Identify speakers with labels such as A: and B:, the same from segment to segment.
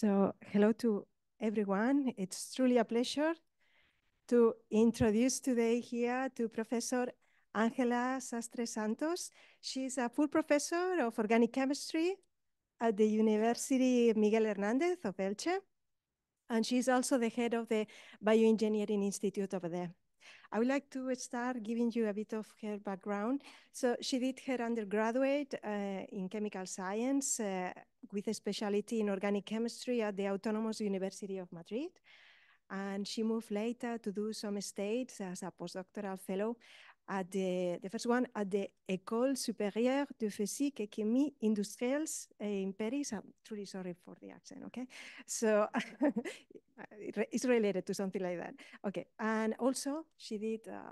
A: So hello to everyone. It's truly a pleasure to introduce today here to Professor Angela Sastre Santos. She's a full professor of organic chemistry at the University Miguel Hernandez of Elche. And she's also the head of the Bioengineering Institute over there. I would like to start giving you a bit of her background. So she did her undergraduate uh, in chemical science uh, with a specialty in organic chemistry at the Autonomous University of Madrid. And she moved later to do some states as a postdoctoral fellow at the, the first one at the École Supérieure de Physique et Chimie industrielles in Paris. I'm um, truly sorry for the accent, okay? So it's related to something like that. Okay, and also she did a uh,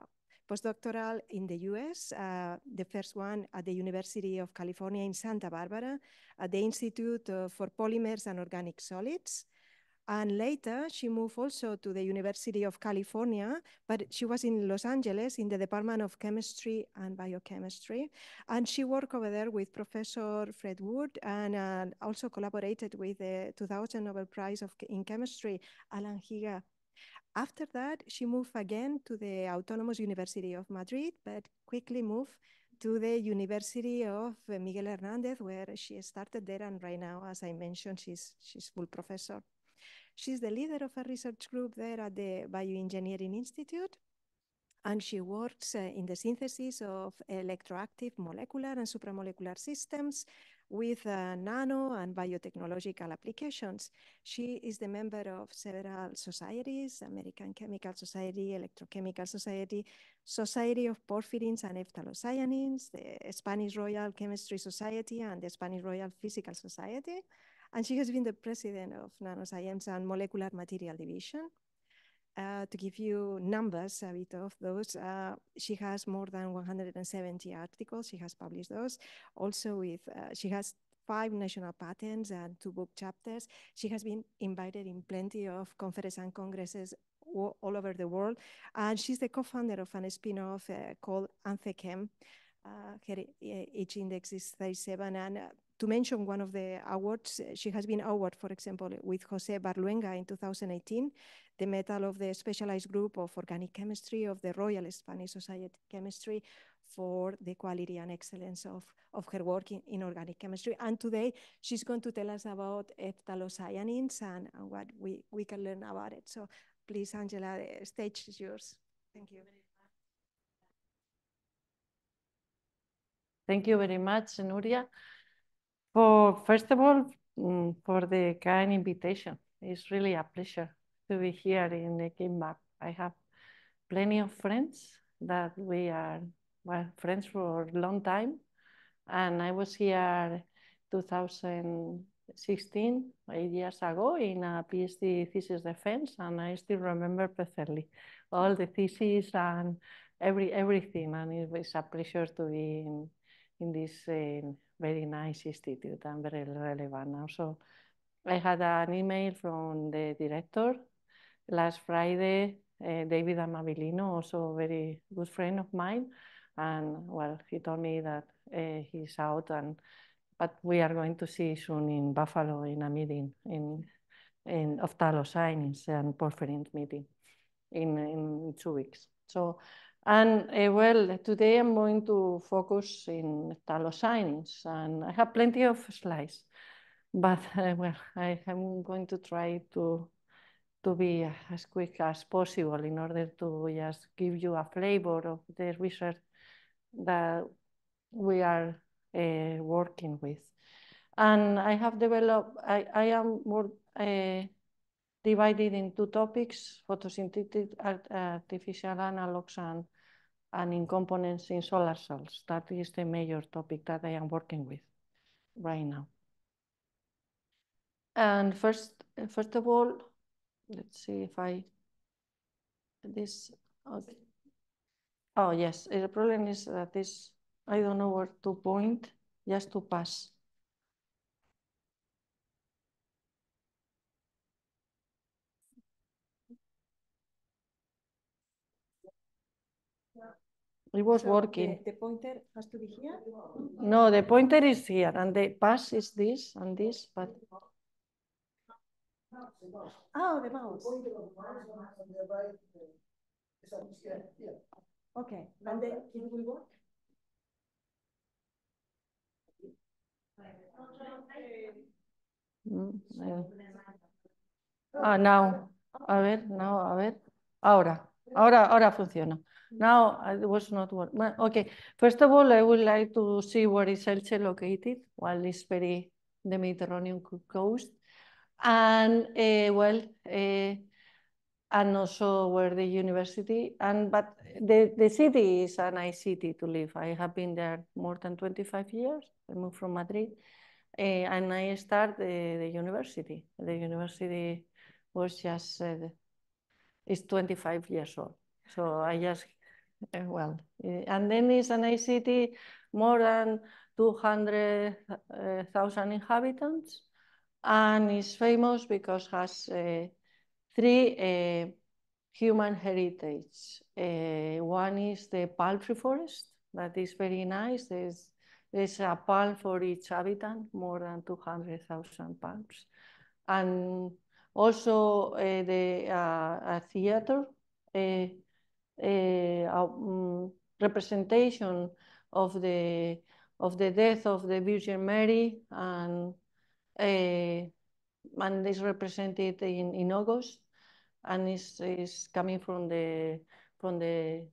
A: postdoctoral in the US, uh, the first one at the University of California in Santa Barbara, at the Institute for Polymers and Organic Solids, and later, she moved also to the University of California, but she was in Los Angeles in the Department of Chemistry and Biochemistry. And she worked over there with Professor Fred Wood and uh, also collaborated with the 2000 Nobel Prize of, in Chemistry, Alan Higa. After that, she moved again to the Autonomous University of Madrid, but quickly moved to the University of Miguel Hernández, where she started there, and right now, as I mentioned, she's she's full professor. She's the leader of a research group there at the Bioengineering Institute. And she works uh, in the synthesis of electroactive molecular and supramolecular systems with uh, nano and biotechnological applications. She is the member of several societies, American Chemical Society, Electrochemical Society, Society of Porphyrins and Phtalocyanins, the Spanish Royal Chemistry Society, and the Spanish Royal Physical Society. And she has been the president of Nanoscience and Molecular Material Division. Uh, to give you numbers a bit of those, uh, she has more than 170 articles. She has published those. Also, with uh, she has five national patents and two book chapters. She has been invited in plenty of conferences and congresses all over the world. And she's the co-founder of an spin-off uh, called Anthechem. Uh, her h uh, index is 37 and uh, to mention one of the awards, eh, she has been awarded, for example, with Jose Barluenga in 2018, the medal of the specialized group of organic chemistry of the Royal Spanish Society of Chemistry for the quality and excellence of, of her work in, in, organic chemistry. And today she's going to tell us about ephthalocyanins and, and what we, we can learn about it. So please, Angela, the eh, stage is yours. Thank you.
B: Thank you very much, Nuria. For first of all, mm, for the kind invitation. It's really a pleasure to be here in the game map. I have plenty of friends that we are well, friends for a long time. And I was here 2016, eight years ago, in a PhD thesis defense, and I still remember perfectly all the theses and every everything. And it was a pleasure to be in, in this uh, very nice institute and very relevant. Also, I had an email from the director last Friday, uh, David Amabilino, also a very good friend of mine. And well, he told me that uh, he's out, and but we are going to see soon in Buffalo in a meeting in in of signings and porphyrins meeting in in two weeks. So and uh, well, today I'm going to focus in talosinins, and I have plenty of slides, but uh, well, I am going to try to to be as quick as possible in order to just give you a flavor of the research that we are uh, working with. And I have developed, I, I am more divided in two topics, photosynthetic artificial analogs and and in components in solar cells. That is the major topic that I am working with right now. And first, first of all, let's see if I, this, okay. oh yes, the problem is that this, I don't know where to point, just to pass. It was so working.
A: The, the, pointer has to be here?
B: No, the pointer is here and the pass is this and this, but...
A: Oh, ah, the mouse. Okay, and then it will work?
B: Mm, eh. Ah, now, a ver, now, a ver, ahora.
A: Ahora, ahora funciona.
B: Now it was not work. Okay, first of all, I would like to see where is Elche located. Well, it's very the Mediterranean coast, and uh, well, uh, and also where the university and but the the city is a nice city to live. I have been there more than twenty five years. I moved from Madrid, uh, and I started the, the, university. The university was just is 25 years old. So I just, eh, well, eh, and then it's a nice city, more than 200,000 inhabitants, and is famous because has uh, three uh, human heritage. Uh, one is the palm tree forest, that is very nice. There's, there's a palm for each habitant, more than 200,000 palms. And also, the eh, theater um, representation of the of the death of the Virgin Mary and and is represented in, in August and is, is coming from the from the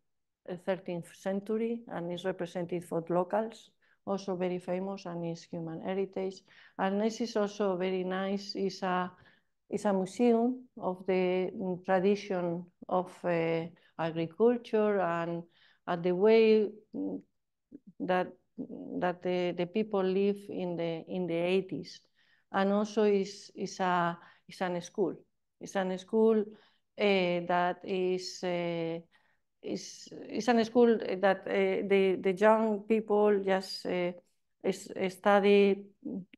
B: 13th century and is represented for locals, also very famous and is human heritage. And this is also very nice, is a it's a museum of the tradition of uh, agriculture and the way mm, that that the, the people live in the in the 80s. And also is is a is an school. It's an school uh, that is uh, is is an school that uh, the the young people just uh, is, studied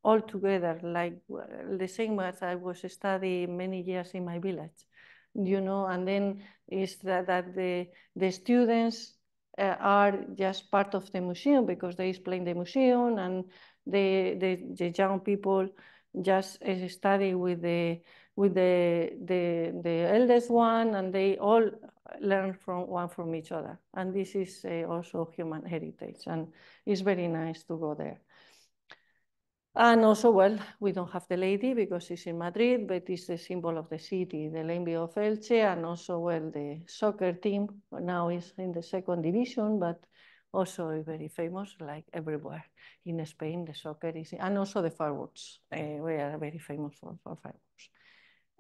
B: all together, like the same as I was studying many years in my village, you know, and then is that, that the, the students uh, are just part of the museum because they explain the museum and the, the, the young people just study with the with the, the the eldest one, and they all learn from one from each other. And this is uh, also human heritage, and it's very nice to go there. And also, well, we don't have the lady because it's in Madrid, but it's the symbol of the city, the Lady of Elche, and also, well, the soccer team now is in the second division, but also very famous, like everywhere in Spain, the soccer is, and also the fireworks. Uh, we are very famous for, for fireworks.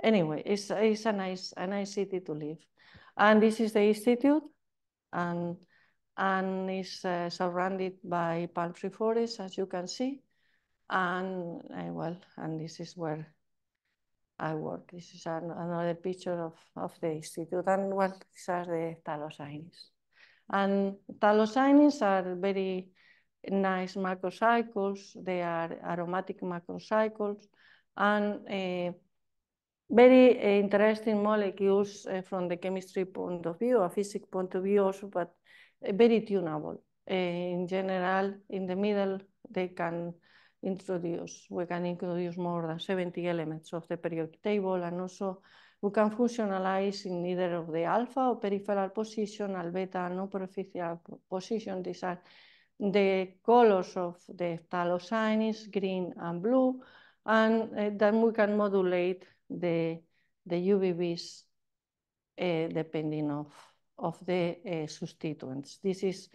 B: Anyway, it's, it's a nice a nice city to live, and this is the institute, and and is uh, surrounded by palm tree forests, as you can see, and uh, well, and this is where I work. This is an, another picture of, of the institute, and well, these are the thalassines. And thalocyanins are very nice macrocycles. They are aromatic macrocycles and uh, very uh, interesting molecules uh, from the chemistry point of view, a physics point of view also, but very tunable. in general, in the middle, they can introduce, we can introduce more than 70 elements of the periodic table and also we can functionalize in either of the alpha or peripheral position, or beta and non-peripheral position. These are the colors of the is green and blue, and uh, eh, then we can modulate the, the UVBs uh, eh, depending of, of the uh, substituents. This is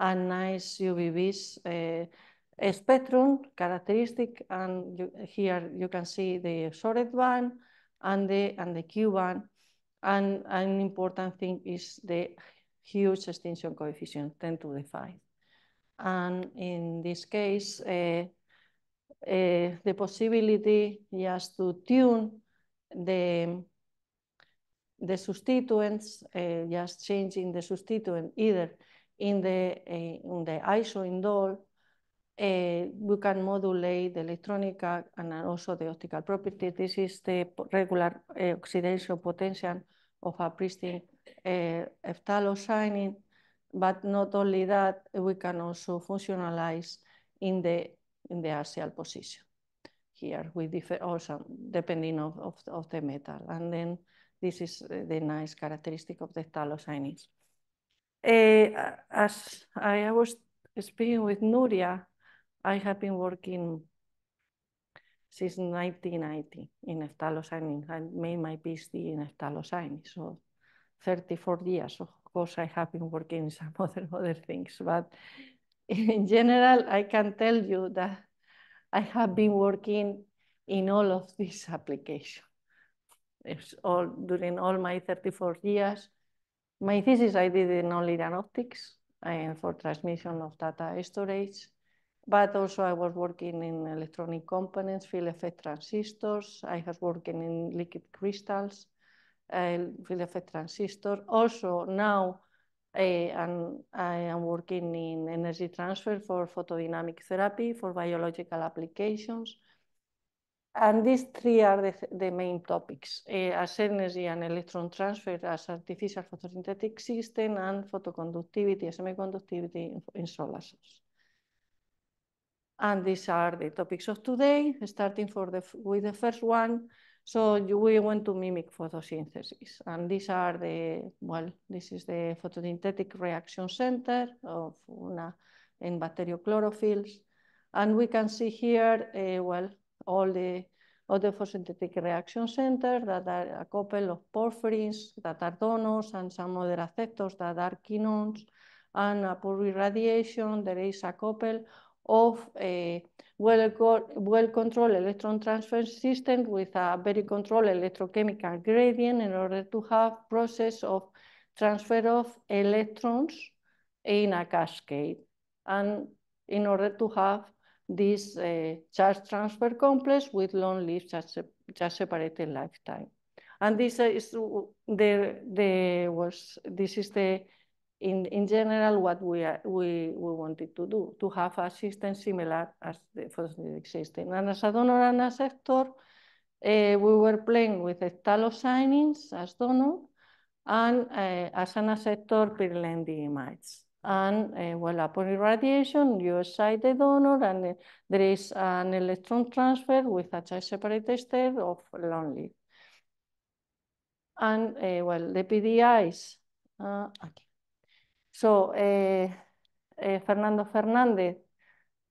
B: a nice UVBs spectrum characteristic, and you, here you can see the sorted one, and the, and the Cuban. And an important thing is the huge extinction coefficient, 10 to the 5. And in this case, uh, uh, the possibility just to tune the, the substituents, uh, just changing the substituent either in the, uh, in the iso we eh, can modulate the electronic and also the optical properties. This is the regular eh, oxidation potential of a pristine eh, signing, But not only that, we can also functionalize in the in the axial position here with different also depending of, of, of, the metal. And then this is the nice characteristic of the phthalocyanins. Uh, as I was speaking with Nuria, I have been working since 1990 in signing. I made my PhD in signing, so 34 years. Of course, I have been working in some other, other things, but in general, I can tell you that I have been working in all of these applications. It's all during all my 34 years. My thesis I did in non optics and for transmission of data storage. But also I was working in electronic components, field effect transistors. I was working in liquid crystals, uh, field effect transistor. Also now I uh, am, I am working in energy transfer for photodynamic therapy for biological applications. And these three are the, the main topics, uh, as energy and electron transfer, as artificial photosynthetic system, and photoconductivity, semiconductivity in solar cells. And these are the topics of today, starting for the, with the first one. So we want to mimic photosynthesis. And these are the, well, this is the photosynthetic reaction center of una in bacteriochlorophylls. And we can see here, uh, well, all the other photosynthetic reaction centers that are a couple of porphyrins that are donors and some other acceptors that are quinones. And a poor irradiation, there is a couple of a eh, well-controlled electron transfer system with a very controlled electrochemical gradient in order to have process of transfer of electrons in a cascade. And in order to have this uh, charge transfer complex with long-lived charge, separated lifetime. And this is the, the was this is the in, in general, what we, are, we, we wanted to do, to have a system similar as the first system. And as a donor and a sector, uh, eh, we were playing with thalassignings as donor and uh, as an acceptor pyrland images. And uh, well, upon irradiation, you excite the donor and uh, there is an electron transfer with a charge separated state of lonely. And well, the PDIs, uh, okay. So eh, eh, Fernando Fernandez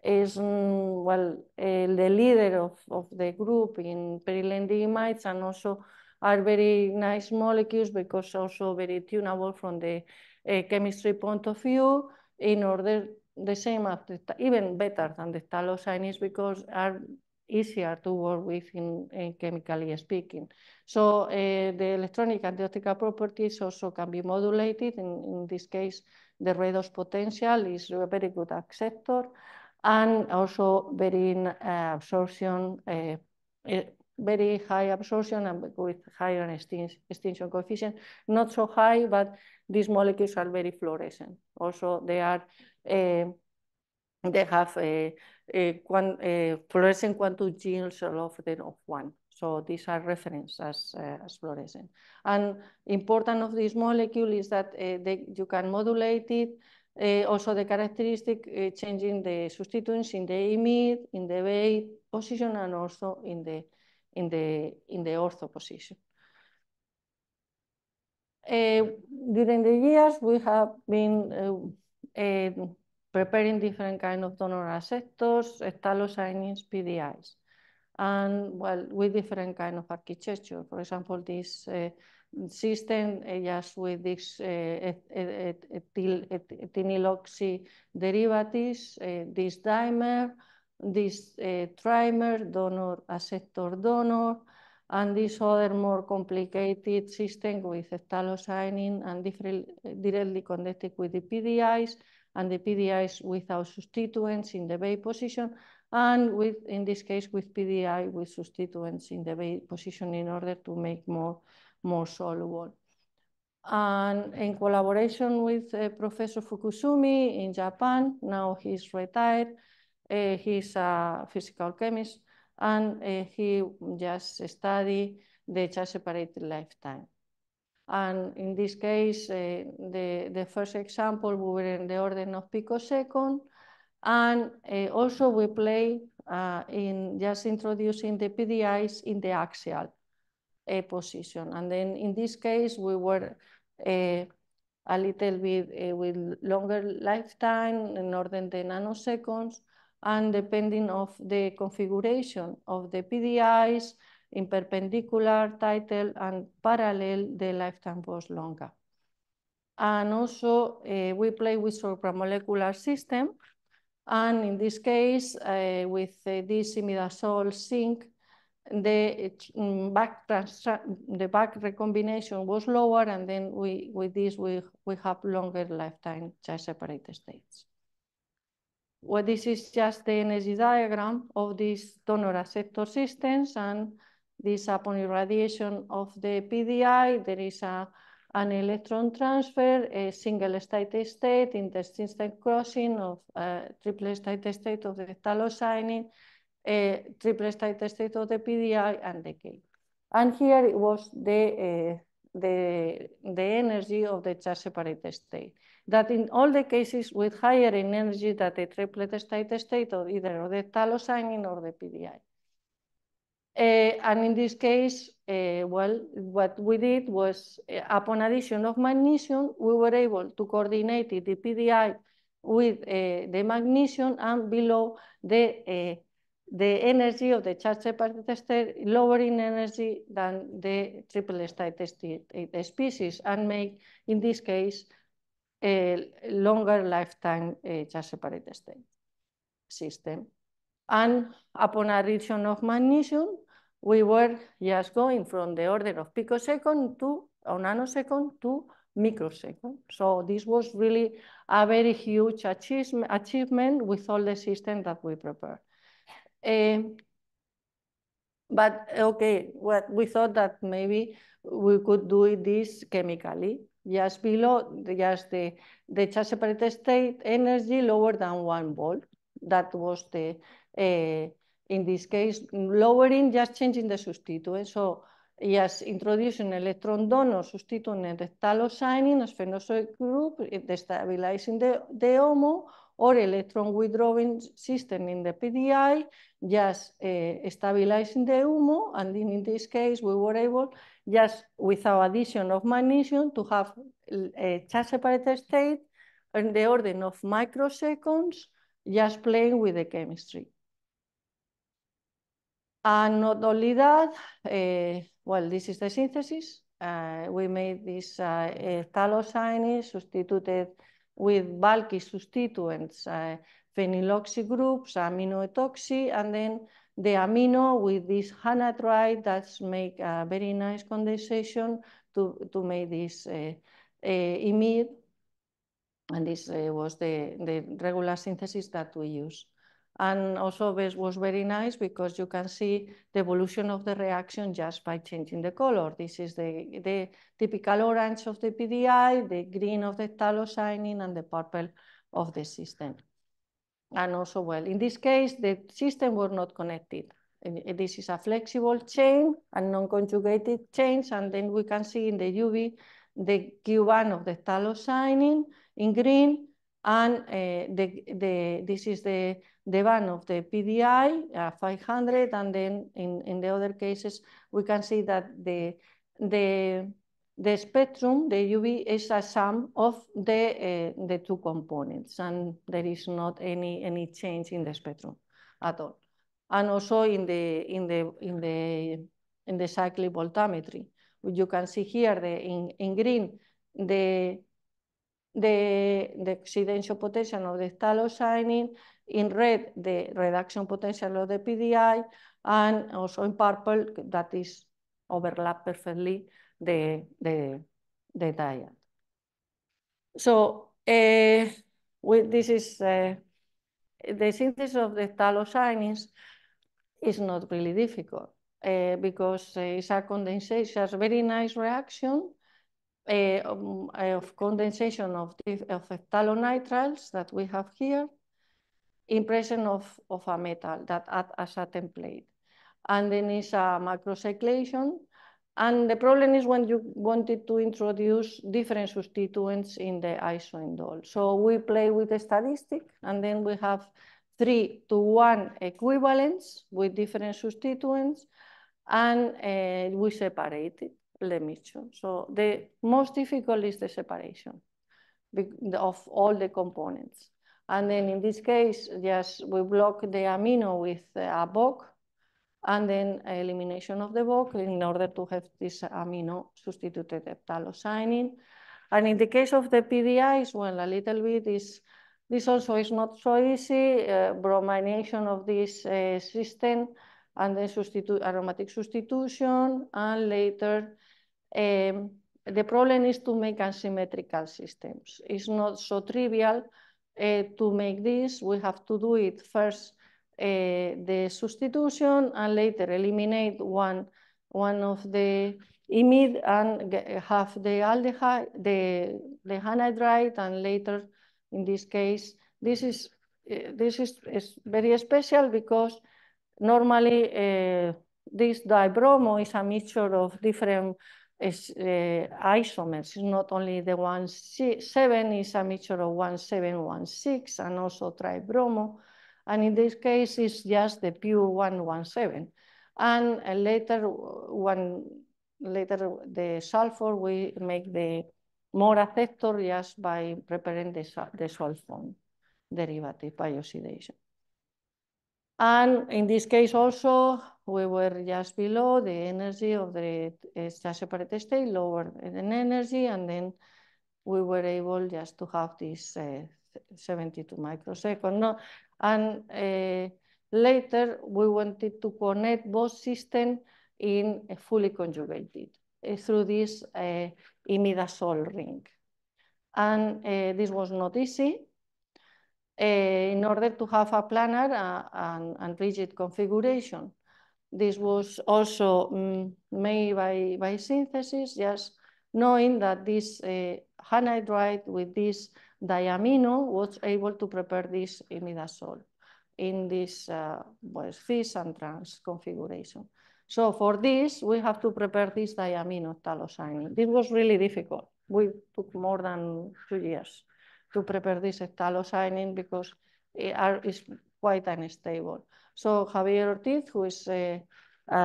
B: is um, well the leader of, of the group in perilendimides and also are very nice molecules because also very tunable from the uh, chemistry point of view in order the same as the, even better than the talosinase because are easier to work with in, in chemically speaking. So uh, the electronic and the optical properties also can be modulated. In, in this case, the redox potential is a very good acceptor and also very uh, absorption, uh, very high absorption and with higher extinction coefficient. Not so high, but these molecules are very fluorescent. Also, they are they eh, eh, have eh, a, a, a fluorescent quantum genes of the of one. So these are referenced as, uh, as fluorescent. And important of this molecule is that uh, they, you can modulate it. Uh, also the characteristic changing the substituents in the imid, in the bay position, and also in the in the in the ortho position. during the years, we have been preparing different kind of donor accessors, thalassine PDIs, and well, with different kind of architecture. For example, this uh, system uh, just with this uh, ethiniloxy derivatives, uh, this dimer, this uh, trimer, donor acceptor donor, and this other more complicated system with thalassine and different, uh, directly connected with the PDIs and the PDIs without substituents in the bay position, and with, in this case, with PDI with substituents in the bay position in order to make more, more soluble. And in collaboration with uh, Professor Fukusumi in Japan, now he's retired, uh, he's a physical chemist, and uh, he just studied the charge separated lifetime. And in this case, eh, the, the first example, we were in the order of picosecond. And eh, also we play eh, in just introducing the PDIs in the axial position. And then in this case, we were a little bit uh, with longer lifetime, order than the nanoseconds, and depending of the configuration of the PDIs, in perpendicular, title, and parallel, the lifetime was longer. And also, uh, we play with supramolecular system. And in this case, uh, with uh, this imidazole zinc, the mm, back, the back recombination was lower, and then we, with this, we, we have longer lifetime child separated states. Well, this is just the energy diagram of these donor acceptor systems, and this upon irradiation of the PDI, there is a, an electron transfer, a single state state, intersystem crossing of uh, a triple state state of the thalosine, a triple state state of the PDI, and the K. And here it was the, uh, the, the energy of the charge separated state. That in all the cases with higher energy than the triplet state state of either of the thalocyanin or the PDI. Eh, and in this case, eh, well, what we did was eh, upon addition of magnesium, we were able to coordinate the PDI with the magnesium and below the the energy of the charge separated state lower in energy than the triple state species and make, in this case, a longer lifetime charge separated state system. And upon addition of magnesium, we were just going from the order of picosecond to a nanosecond to microsecond. So this was really a very huge achievement with all the system that we prepared. Um, but okay, what we thought that maybe we could do this chemically, just below, just the, the charge separated state energy lower than one volt. That was the uh, in this case, lowering, just changing the substituent. So yes, introducing electron donor, substituting and phthalocyinin as phenozoic group, eh, destabilizing the, the HOMO, or electron withdrawing system in the PDI, just uh, stabilizing the HOMO, and in, in this case, we were able, just without addition of magnesium, to have a eh, charge-separated state in the order of microseconds, just playing with the chemistry. And not only that, well, this is the synthesis. Uh, we made this uh, substituted with bulky substituents, uh, phenyloxy groups, aminoetoxy, and then the amino with this hanatride that's make a very nice condensation to, to make this uh, uh, And this uh, was the, the regular synthesis that we use. And also this was very nice because you can see the evolution of the reaction just by changing the color. This is the, the typical orange of the PDI, the green of the thalocyanin, and the purple of the system. And also, well, in this case, the system were not connected. this is a flexible chain and non-conjugated chains, and then we can see in the UV the Q1 of the thalocyanin in green and eh, the, the, this is the, the ban of the PDI, uh, 500. And then in, in the other cases, we can see that the, the, the spectrum, the UV is a sum of the, uh, the two components, and there is not any, any change in the spectrum at all. And also in the, in the, in the, in the cyclic voltammetry, you can see here the, in, in green, the, the, the potential of the shining in red, the reduction potential of the PDI, and also in purple, that is overlap perfectly the, the, the diet. So uh, this is uh, the synthesis of the thallocyanins is not really difficult uh, because it's a condensation, it's a very nice reaction Eh, um, of condensation of, of nitriles that we have here, impression of, of a metal that act as a template. And then is a macrocyclation. And the problem is when you wanted to introduce different substituents in the isoindole. So we play with the statistic and then we have three to one equivalents with different substituents and uh, we separate it. Let me show. So the most difficult is the separation of all the components. And then in this case, yes, we block the amino with a BOC and then elimination of the BOC in order to have this amino substituted at And in the case of the PDIs, well, a little bit is, this also is not so easy, uh, bromination of this uh, system and then substitu aromatic substitution and later um, the problem is to make asymmetrical systems. It's not so trivial uh, to make this. We have to do it first uh, the substitution and later eliminate one, one of the imid and have the aldehyde, the, the anhydride, and later in this case, this is, uh, this is, is, very special because normally this dibromo is a mixture of different is uh, isomers. It's not only the one seven is a mixture of one seven one six and also tribromo, and in this case it's just the pure one one seven, and uh, later one later the sulfur we make the more acceptor just by preparing the, the sulfone derivative by oxidation. And in this case also, we were just below the energy of the uh, separate state, lower than energy, and then we were able just to have this uh, 72 microsecond. No? And eh, later, we wanted to connect both systems in fully conjugated through this imidazole ring. And this was not easy Eh, in order to have a planar and, and rigid configuration. This was also um, made by, by synthesis, just knowing that this uh, anhydride with this diamino was able to prepare this imidazole in this uh, well, cis and trans configuration. So for this, we have to prepare this diamino talocycline. This was really difficult. We took more than two years to prepare this phthalocyanin because it are, is quite unstable. So Javier Ortiz, who is a, uh,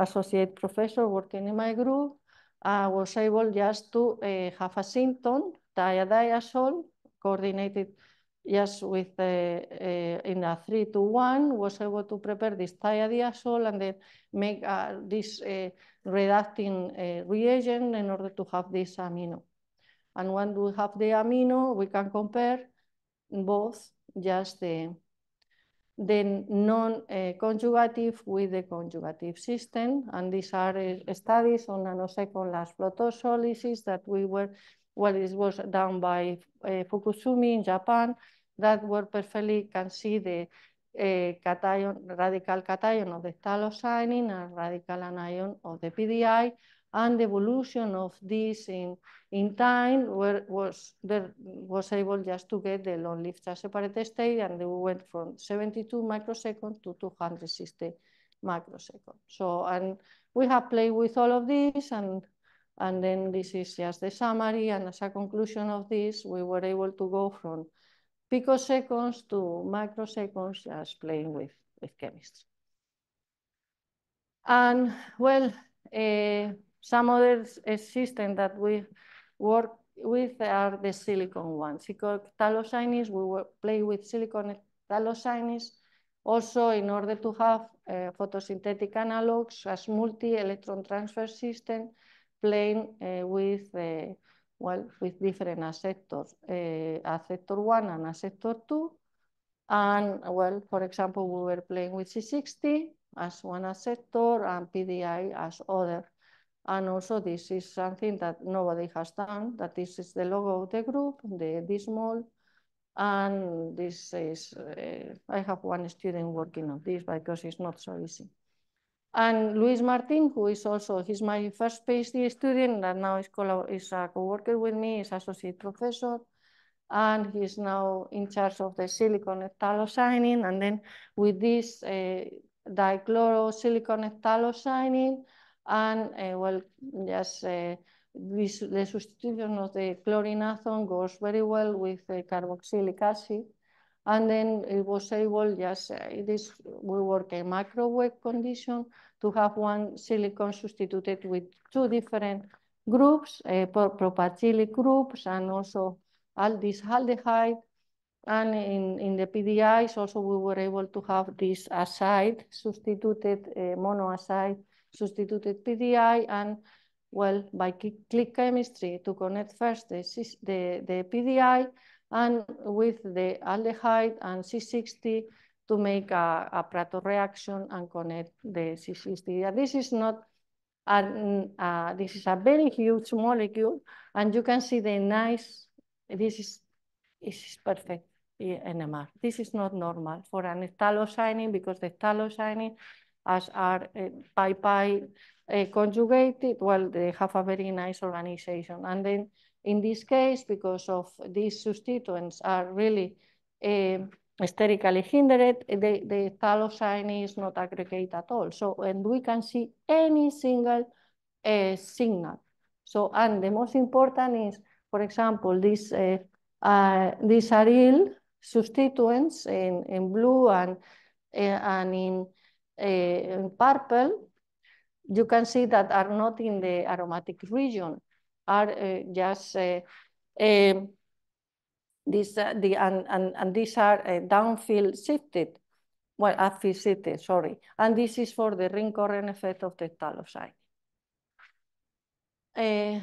B: a associate professor working in my group, uh, was able just to uh, have a symptom, diadiazole, coordinated just with uh, in a three to one, was able to prepare this thiadiazole and then make uh, this uh, reducting reagent in order to have this amino. And when we have the amino, we can compare both just the, the non-conjugative uh, with the conjugative system. And these are uh, studies on nanosecond last photosolysis that we were, well, it was done by uh, Fukusumi in Japan that were perfectly can see the uh, cation, radical cation of the thalocyanin and radical anion of the PDI and the evolution of this in, in time where was there was able just to get the long lived separated state and we went from 72 microseconds to 260 microseconds. So, and we have played with all of this and and then this is just the summary and as a conclusion of this, we were able to go from picoseconds to microseconds just playing with, with chemistry. And well, uh, some other systems that we work with are the silicon ones. Talocyanase, we will play with silicon talocyanase also in order to have uh, photosynthetic analogs as multi-electron transfer system playing uh, with, uh, well, with different acceptors, uh, acceptor 1 and acceptor 2. And well, for example, we were playing with C60 as one acceptor and PDI as other and also this is something that nobody has done, that this is the logo of the group, the dismal, and this is, uh, I have one student working on this because it's not so easy. And Luis Martin, who is also, he's my first PhD student and now is, is a co-worker with me, is associate professor, and he's now in charge of the silicon ethylocyanin. And then with this uh, dichlorosilicon ethylocyanin, and well, eh, just this, the substitution of the chlorinathone goes very well with the eh, carboxylic acid. And then it was able, just it is, we work in microwave condition to have one silicon substituted with two different groups, uh, groups, and also aldehyde. And in, in the PDIs also we were able to have this acide substituted uh, monoacide substituted PDI and, well, by click chemistry to connect first the, the, the PDI and with the aldehyde and C60 to make a, a Prato reaction and connect the C60. This is not, an, uh, this is a very huge molecule and you can see the nice, this is, this is perfect NMR. This is not normal for an ethallocyanin because the ethallocyanin as are pi-pi eh, uh, eh, conjugated, well, they have a very nice organization. And then in this case, because of these substituents are really uh, sterically hindered, the, the is not aggregate at all. So, and we can see any single uh, signal. So, and the most important is, for example, this, uh, uh, these aryl substituents in, in blue and, and in in eh, purple, you can see that are not in the aromatic region, are eh, just eh, this, the, and, and, and these are downfield shifted, well, upfield shifted, sorry. And this is for the ring current effect of the thalocyanine. Uh,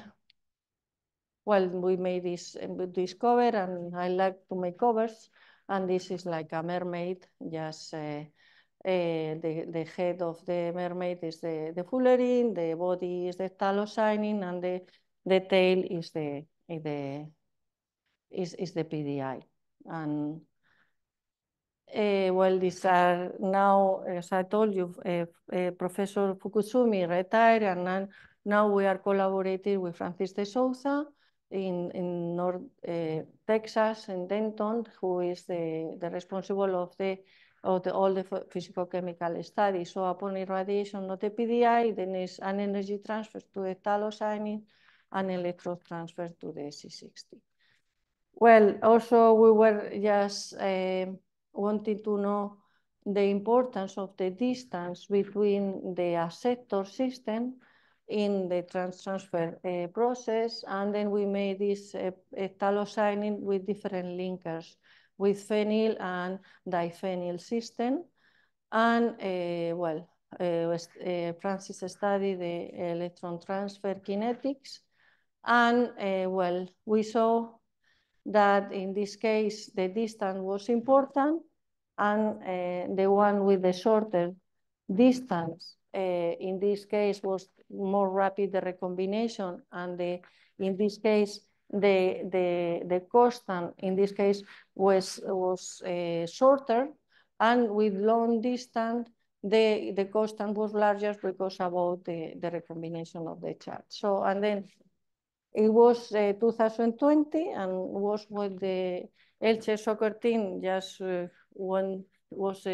B: well, we made this, this cover and I like to make covers. And this is like a mermaid, just uh, the, eh, the head of the mermaid is the, the fullerene, the body is the thallocyanin, and the, the tail is the, the, is, is the PDI. And uh, well, these are now, as I told you, uh, uh, Professor Fukusumi retired, and then, now we are collaborating with Francis de Souza in, in North Texas, in Denton, who is the, the responsible of the or the, all the chemical studies. So upon irradiation, of the PDI, then is an energy transfer to the thalocyanin and electrode transfer to the C60. Well, also we were just uh, wanting to know the importance of the distance between the acceptor system in the trans transfer uh, process, and then we made this uh, with different linkers with phenyl and diphenyl system. And eh, well, eh, eh, Francis studied the electron transfer kinetics. And well, we saw that in this case, the distance was important and the one with the shorter distance uh, in this case was more rapid the recombination and the, in this case the, the, the constant in this case was, was uh, shorter and with long distance, the, the constant was larger because about the, the recombination of the chart. So, and then it was uh, eh, 2020 and was when the Elche soccer team just uh, eh, one was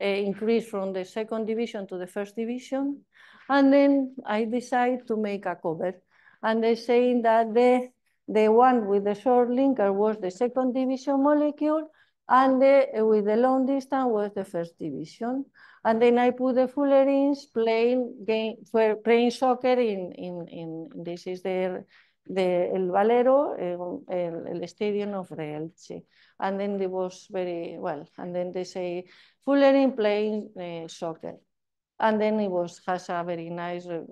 B: increased from the second division to the first division. And then I decided to make a cover. And they're saying that the the one with the short linker was the second division molecule, and the, eh, with the long distance was the first division. And then I put the fullerenes playing game, playing soccer in, in, in this is the the El Valero, um, el, el, stadium of the Elche. And then it was very, well, and then they say, fullerene playing uh, soccer. And then it was, has a very nice uh,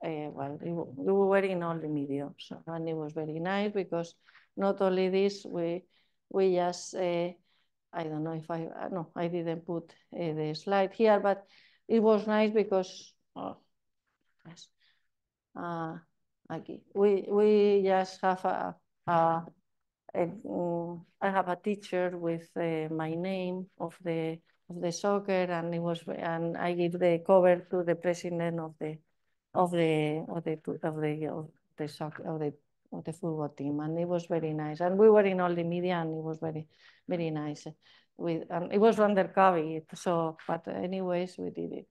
B: uh, eh, well, we were in all the media, so, and it was very nice because not only this, we we just uh, I don't know if I ah, no I didn't put uh, the slide here, but it was nice because oh, yes, uh, ah, okay. we we just have a, a, a um, I have a teacher with my name of the of the soccer, and it was and I give the cover to the president of the of the of the of the of the soccer of the of the football team, and it was very nice. And we were in all the media, and it was very very nice. With and it was under COVID, so but anyways, we did it.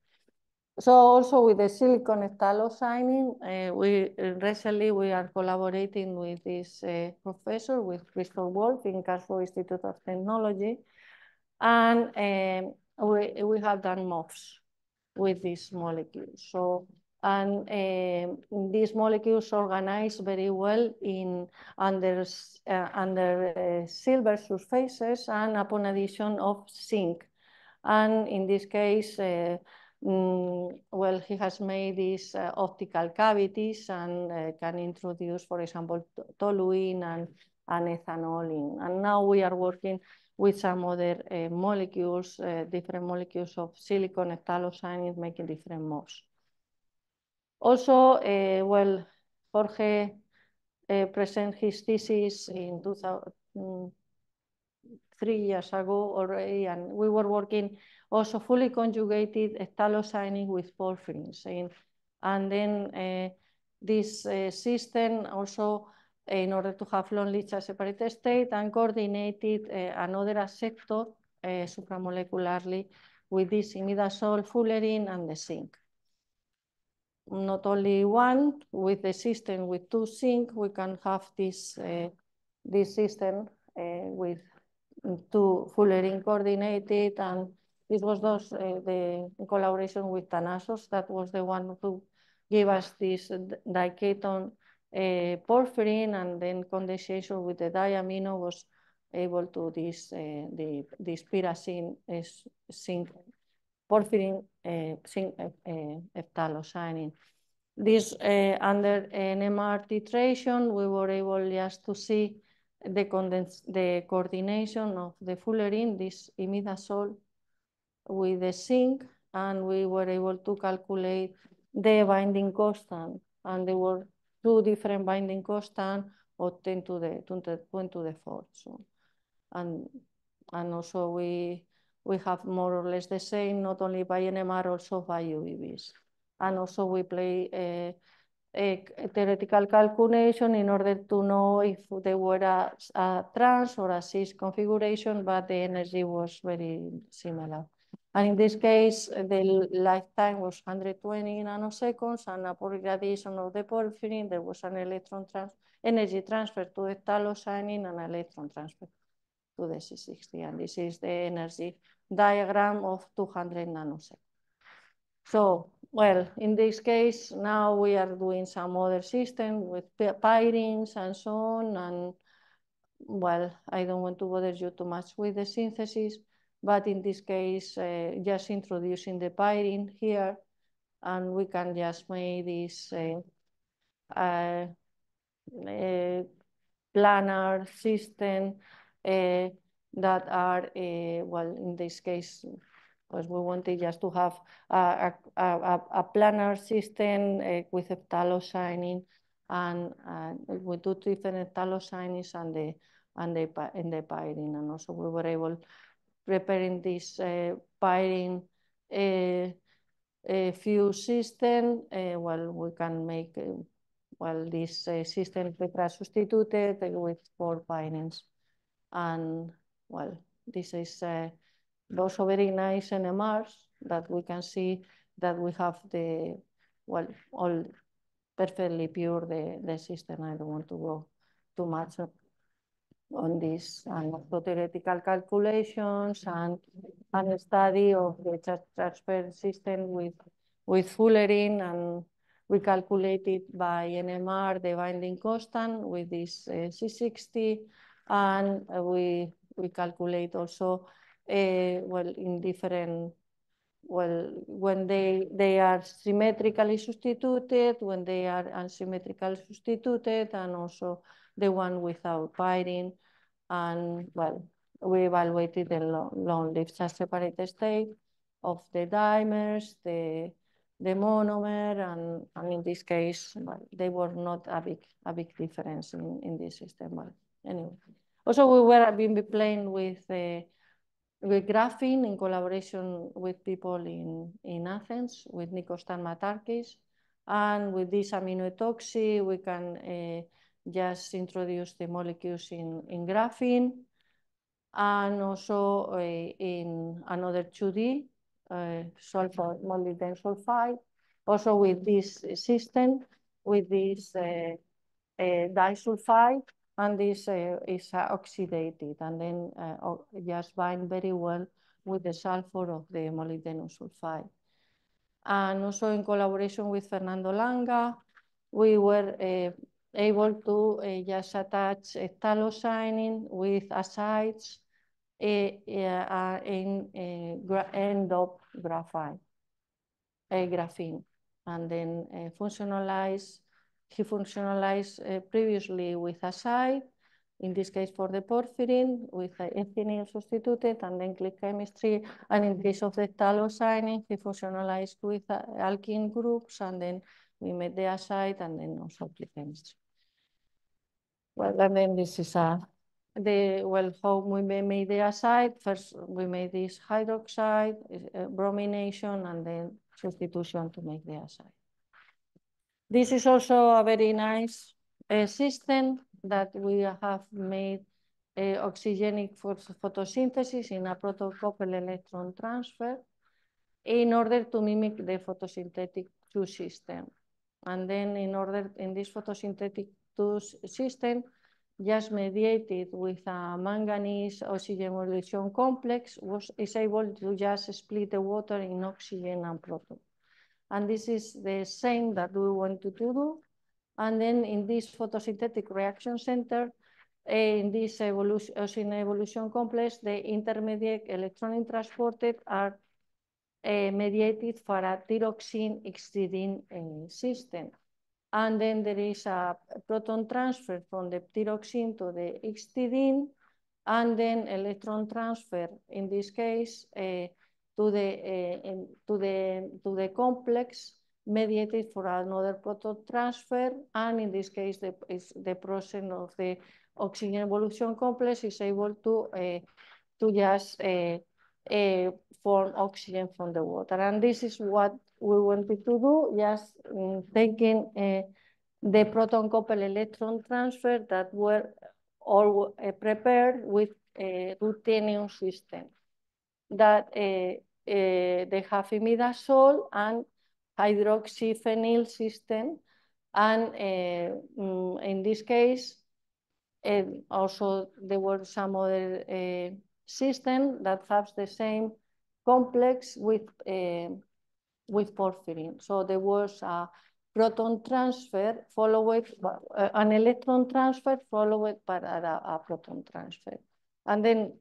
B: So also with the Silicon Estalo signing, uh, we recently we are collaborating with this uh, professor, with Crystal Wolf in Karlsruhe Institute of Technology, and um, we, we have done MOFs with these molecules. So and um, these molecules organize very well in under uh, under uh, silver surfaces and upon addition of zinc. And in this case, uh, mm, well, he has made these optical cavities and can introduce, for example, toluene and, and in. And now we are working with some other uh, molecules, uh, different molecules of silicon, ethalocyane, making different moves. Also, uh, well, Jorge uh, eh, presented his thesis in 2003 mm, years ago already, and we were working also fully conjugated ethalocyanic with porphyrins. And, and then uh, this uh, system also, in order to have long literature separated state and coordinated another acceptor supramolecularly with this imidazole, fullerene, and the zinc not only one, with the system with two sync, we can have this, uh, this system uh, with two fully coordinated and it was those, uh, the collaboration with Thanasos that was the one who gave us this dicaton uh, porphyrin and then condensation with the diamino was able to this, uh, the, this pyrazine is uh, sync porphyrin zinc eh, eh, eh, phthalocyanin. This under an titration, we were able just to see the, the coordination of the fullerene, this imidazole with the zinc, and we were able to calculate the binding constant. And there were two different binding constant 10 to the, 10 to the 4. So, and, and also we we have more or less the same, not only by NMR, also by UVBs. And also we play a, a, a theoretical calculation in order to know if they were a, a trans or a cis configuration, but the energy was very similar. And in this case, the lifetime was 120 nanoseconds and upon gradation of the porphyrin, there was an electron trans energy transfer to the thalocyanin and an electron transfer to the C60. And this is the energy diagram of 200 nanoseconds. So, well, in this case, now we are doing some other system with pyrings and so on. And well, I don't want to bother you too much with the synthesis, but in this case, uh, just introducing the pyrene here, and we can just make this uh, uh, uh planar system uh, that are, uh, well, in this case, because we wanted just to have a, a, a, a planar system uh, with signing, and uh, we do different signings and the, and the, and the pairing. And also we were able preparing this uh, pairing a few system, uh, well, we can make, uh, well, this uh, system tetra substituted with four bindings. And well, this is uh, those are very nice NMRs that we can see that we have the, well, all perfectly pure the, the system. I don't want to go too much on this and theoretical calculations and, and a study of the transfer system with, with Fullerene and we calculated by NMR the binding constant with this uh, C60 and uh, we we calculate also, eh, well, in different, well, when they, they are symmetrically substituted, when they are asymmetrically substituted, and also the one without binding. And well, we evaluated the long-lived separated state of the dimers, the, the monomer, and, and in this case, well, they were not a big, a big difference in, in this system. But anyway. Also, we were been playing with uh, with graphene in collaboration with people in in Athens, with Nikos Tanmatarkis, and with this amino we can uh, just introduce the molecules in in graphene, and also uh, in another 2D uh, sulfur molybdenum sulfide. Also, with this system, with this uh, uh, disulfide and this uh, is oxidated and then uh, just bind very well with the sulfur of the molybdenum sulfide. And also in collaboration with Fernando Langa, we were uh, able to eh, just attach a with acides eh, uh, in gra end of graphite, graphene, and then functionalize he functionalized uh, previously with azide, in this case for the porphyrin, with ethinyl substituted, and then click chemistry. And in case of the thalocyanin, he functionalized with uh, alkene groups, and then we made the azide, and then also click chemistry. Well, and then this is a uh, the well how we made the azide. First, we made this hydroxide, uh, bromination, and then substitution to make the azide. This is also a very nice uh, system that we have made uh, oxygenic photosynthesis in a protocouple electron transfer in order to mimic the photosynthetic 2 system. And then in order in this photosynthetic 2 system, just mediated with a manganese oxygen molecular complex was is able to just split the water in oxygen and proton. And this is the same that we want to do. And then in this photosynthetic reaction center, eh, in this evolution, uh, in evolution complex, the intermediate electron transported are uh, mediated for a tyrosine extidine uh, system. And then there is a proton transfer from the tyrosine to the extidine, and then electron transfer, in this case, uh, to the, to the, to the complex mediated for another proton transfer. And in this case, the, the process of the oxygen evolution complex is able to, uh, to just uh, uh, form oxygen from the water. And this is what we wanted to do, just um, taking the proton couple electron transfer that were all prepared with a ruthenium system that the eh, hafimidazole and hydroxyphenyl system. And eh, mm, in this case, eh, also there were some other uh, that have the same complex with, with porphyrin. So there was a proton transfer followed by, uh, an electron transfer followed by a, a proton transfer. And then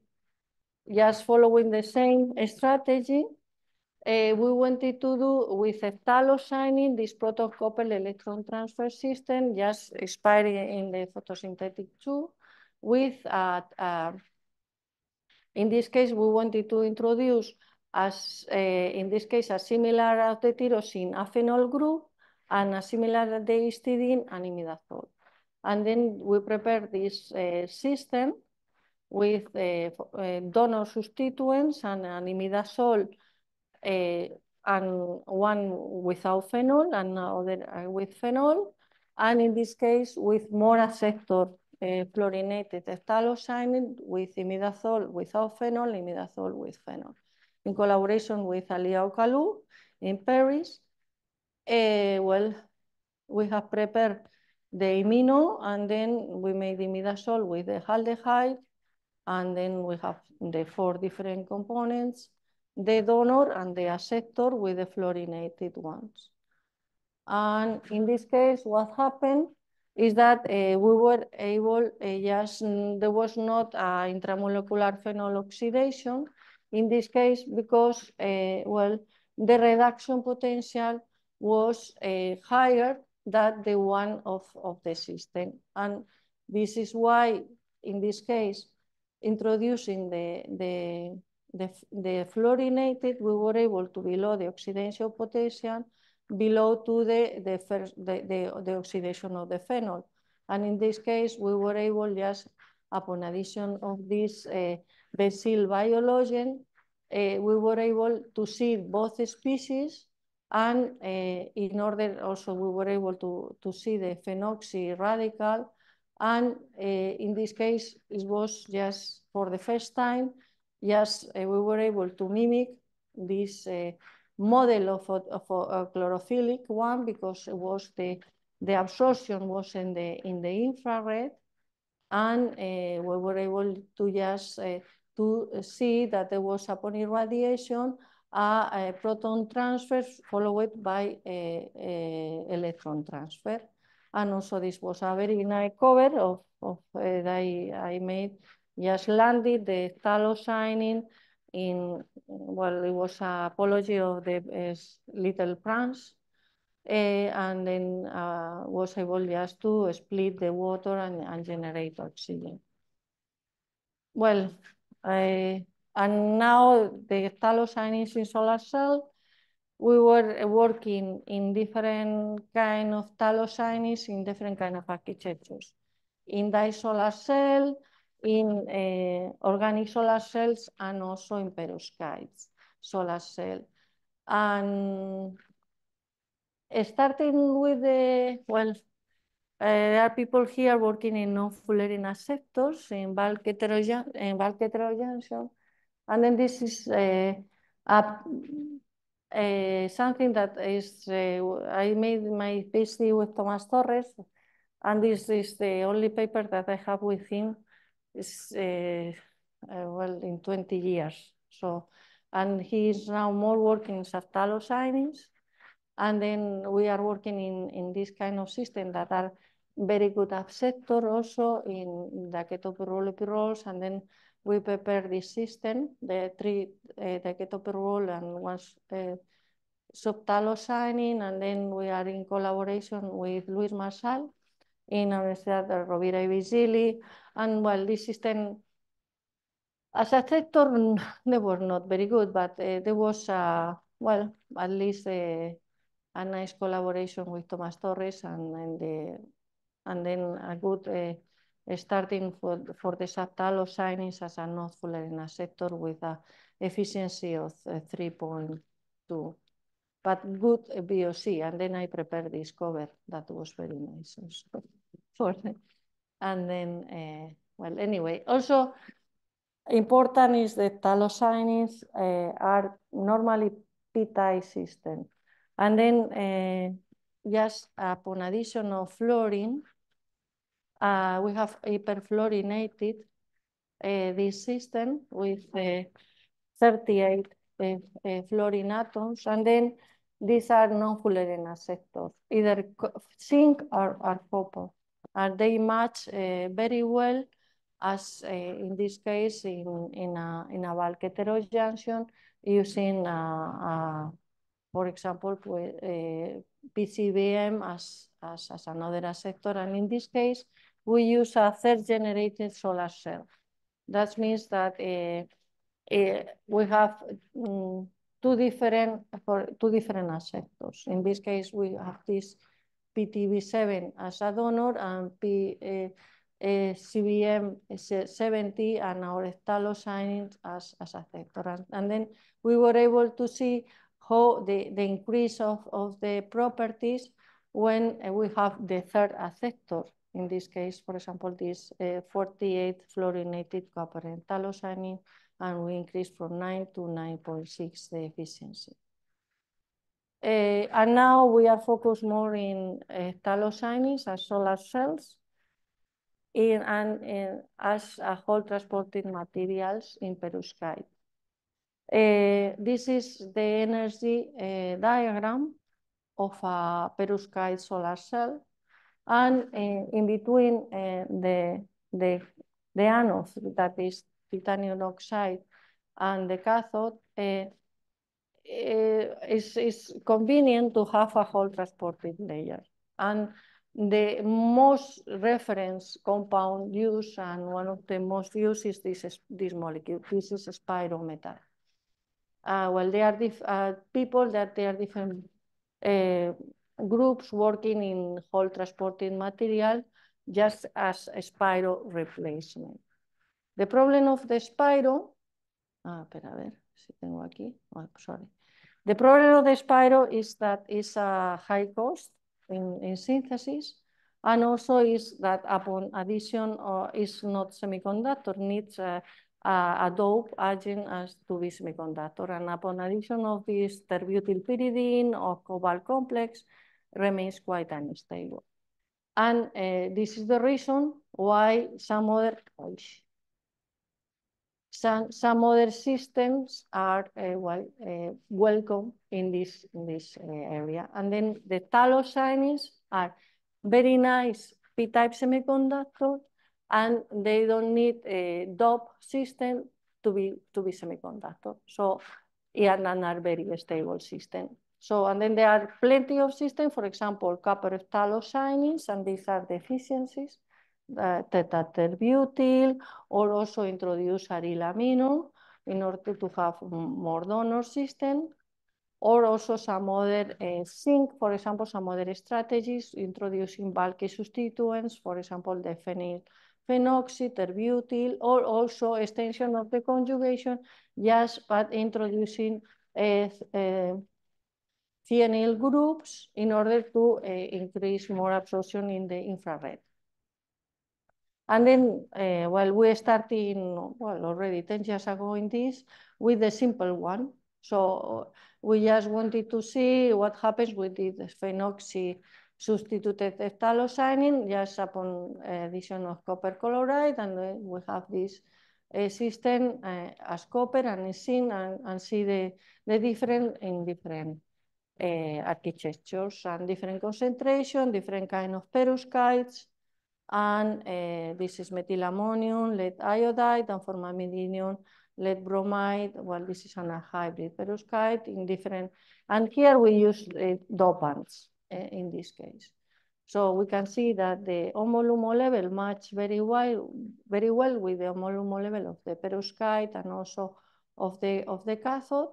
B: just following the same strategy, uh, we wanted to do with a phthalocyanin, this protocouple electron transfer system, just expired in the photosynthetic 2, with, uh, uh, in this case, we wanted to introduce, as uh, in this case, a similar of the tyrosine aphenol group and a similar histidine and imidazole. And then we prepared this uh, system with eh, eh, donor substituents and imidazole eh, and one without phenol and other with phenol. And in this case, with more sector uh, fluorinated ethalocyane with imidazole without phenol, imidazole with phenol, in collaboration with Alia Okalu in Paris. Uh, well, we have prepared the imino, and then we made imidazole with the aldehyde and then we have the four different components, the donor and the acceptor with the fluorinated ones. And in this case, what happened is that uh, we were able, uh, just, mm, there was not uh, intramolecular phenol oxidation in this case because, uh, well, the reduction potential was uh, higher than the one of, of the system. And this is why, in this case, introducing the, the, the, the, fluorinated, we were able to below the oxidation of potassium, below to the, the, first, the, the, the oxidation of the phenol. And in this case, we were able just upon addition of this uh, eh, benzyl biologen, uh, we were able to see both species and uh, in order also we were able to, to see the phenoxy radical and uh, in this case, it was just for the first time, yes, uh, we were able to mimic this uh, model of a, of a, chlorophyllic one because it was the, the absorption was in the, in the infrared. And eh, we were able to just to see that there was upon irradiation a, a proton transfer followed by a, a electron transfer and ah, also this was a very nice cover of, of uh, I, I made, just landed the Thalo signing in, well, it was an apology of the uh, Little France. Uh, eh, and then uh, was able just to split the water and, and generate oxygen. Well, I, and now the thallocyanin in solar cell we were working in different kind of thalocyanins in different kind of architectures. In dye solar cell, in uh, organic solar cells, and also in perovskites solar cell. And starting with the, well, uh, there are people here working in non-fullerene acceptors in bulk, heterojunction, in bulk heterogenation. And then this is uh, eh, a Eh, something that is, eh, I made my PhD with Thomas Torres, and this is the only paper that I have with him, is, eh, well, in 20 years. So, and he is now more working in saptalocyanins, and then we are working in, in this kind of system that are very good acceptor also in the keto pyrols, and then we prepare this system, the three, uh, the ketoperol and one uh, eh, signing, and then we are in collaboration with Luis Marshall in Universidad de Rovira y Vigili. And while well, this system, as a sector, they were not very good, but uh, there was, uh, well, at least a, a nice collaboration with Thomas Torres and, and, the, and then a good starting for, for the subtotal signings as a node in a sector with an efficiency of uh, 3.2, but good VOC. Uh, and then I prepared this cover that was very nice also for them. And then, uh, well, anyway, also important is the talosinins signings are normally PTI system. And then just upon addition of fluorine, uh, we have hyperfluorinated uh, this system with uh, 38 uh, uh, fluorine atoms, and then these are non-fullerene acceptors, either zinc or, or copper, and they match uh, very well as in this case in, in a, in a bulk heterojunction using, for example, with, PCBM as, as, as, another acceptor. And in this case, we use a third generated solar cell. That means that eh, eh, we have um, two different for two different acceptors. In this case, we have this PTB7 as a donor and P, uh, uh, CBM70 and our ethalocytes as, as acceptor. And, and, then we were able to see how the, the increase of, of the properties when we have the third acceptor. In this case, for example, this uh, 48 fluorinated copper and and we increase from 9 to 9.6 the efficiency. Uh, and now we are focused more in uh, thalocyanins as solar cells in, and in, as a whole transporting materials in perovskite. Uh, this is the energy uh, diagram of a perovskite solar cell and eh, in between eh, the, the, the anode, that is titanium oxide, and the cathode, eh, is, is convenient to have a whole transported layer. And the most reference compound used and one of the most used is this, this molecule. This is spirometal. Uh, well, there are uh, people that they are different uh, groups working in whole transporting material just as a spiral replacement. The problem of the spiral, ah, pero a ver, si tengo aquí, oh, sorry. The problem of the spiral is that it's a high cost in, in synthesis, and also is that upon addition uh, is not semiconductor, needs a, a, a dope agent as to be semiconductor. And upon addition of this terbutylpyridine or cobalt complex, remains quite unstable. And uh, this is the reason why some other some some other systems are uh, well uh, welcome in this in this uh, area. And then the thalassines are very nice p-type semiconductor, and they don't need a DOP system to be to be semiconductor. So, yeah, and are very stable system. So, and then there are plenty of systems, for example, copper phthalocyanins, and these are deficiencies, uh, butyl or also introduce arilaminum in order to have more donor system, or also some other uh, zinc, for example, some other strategies, introducing bulky substituents, for example, the phenyl phenoxy, terbutyl, or also extension of the conjugation, just yes, but introducing uh, uh, TNL groups in order to eh, increase more absorption in the infrared. And then, uh, eh, well, we're starting, well, already 10 years ago in this with the simple one. So we just wanted to see what happens with the phenoxy substituted phthalocyanic just upon addition of copper chloride. And then we have this uh, system uh, as copper and zinc and, and see the, the difference in different uh, architectures and different concentration, different kind of perovskites, and uh, this is methyl ammonium, lead iodide, and formamidinium, lead bromide. Well, this is an, a hybrid perovskite in different, and here we use uh, dopants uh, in this case. So we can see that the homolumo level match very well, very well with the homolumo level of the perovskite and also of the, of the cathode.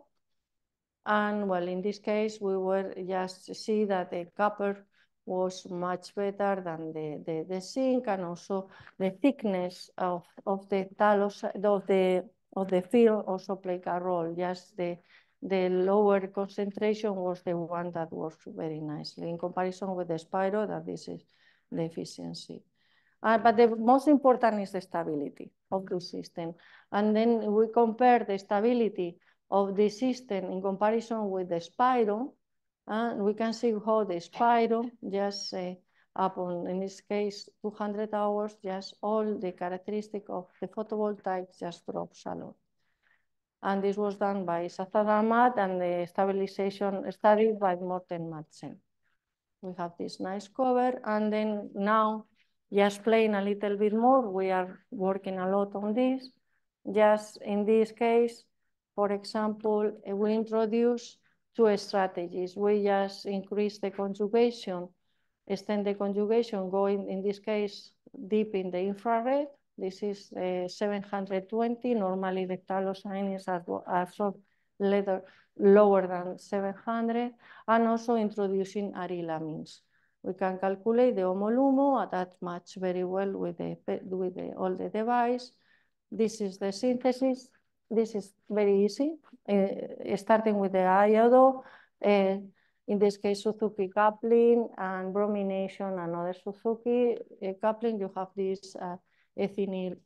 B: And well, in this case, we were just see that the copper was much better than the, the, the zinc and also the thickness of, of the talos of the of the field also played a role. Just the the lower concentration was the one that works very nicely in comparison with the spiral that this is the efficiency. Uh, but the most important is the stability of the system. And then we compare the stability of the system in comparison with the spiral. And we can see how the spiral just uh, upon, in this case, 200 hours, just all the characteristic of the photovoltaic just drops a lot. And this was done by Sazadamat and the stabilization study by Morten Madsen. We have this nice cover. And then now, just playing a little bit more, we are working a lot on this. Just in this case, for example, eh, we introduce two strategies. We just increase the conjugation, extend the conjugation, going in this case deep in the infrared. This is uh, eh, 720. Normally the thalocyanins are a later, lower than 700, and also introducing arylamines. We can calculate the homolumo uh, that match very well with, the, with the, all the device. This is the synthesis this is very easy, uh, starting with the iodo, uh, in this case, Suzuki coupling and bromination, another Suzuki eh, coupling, you have this ethinyl,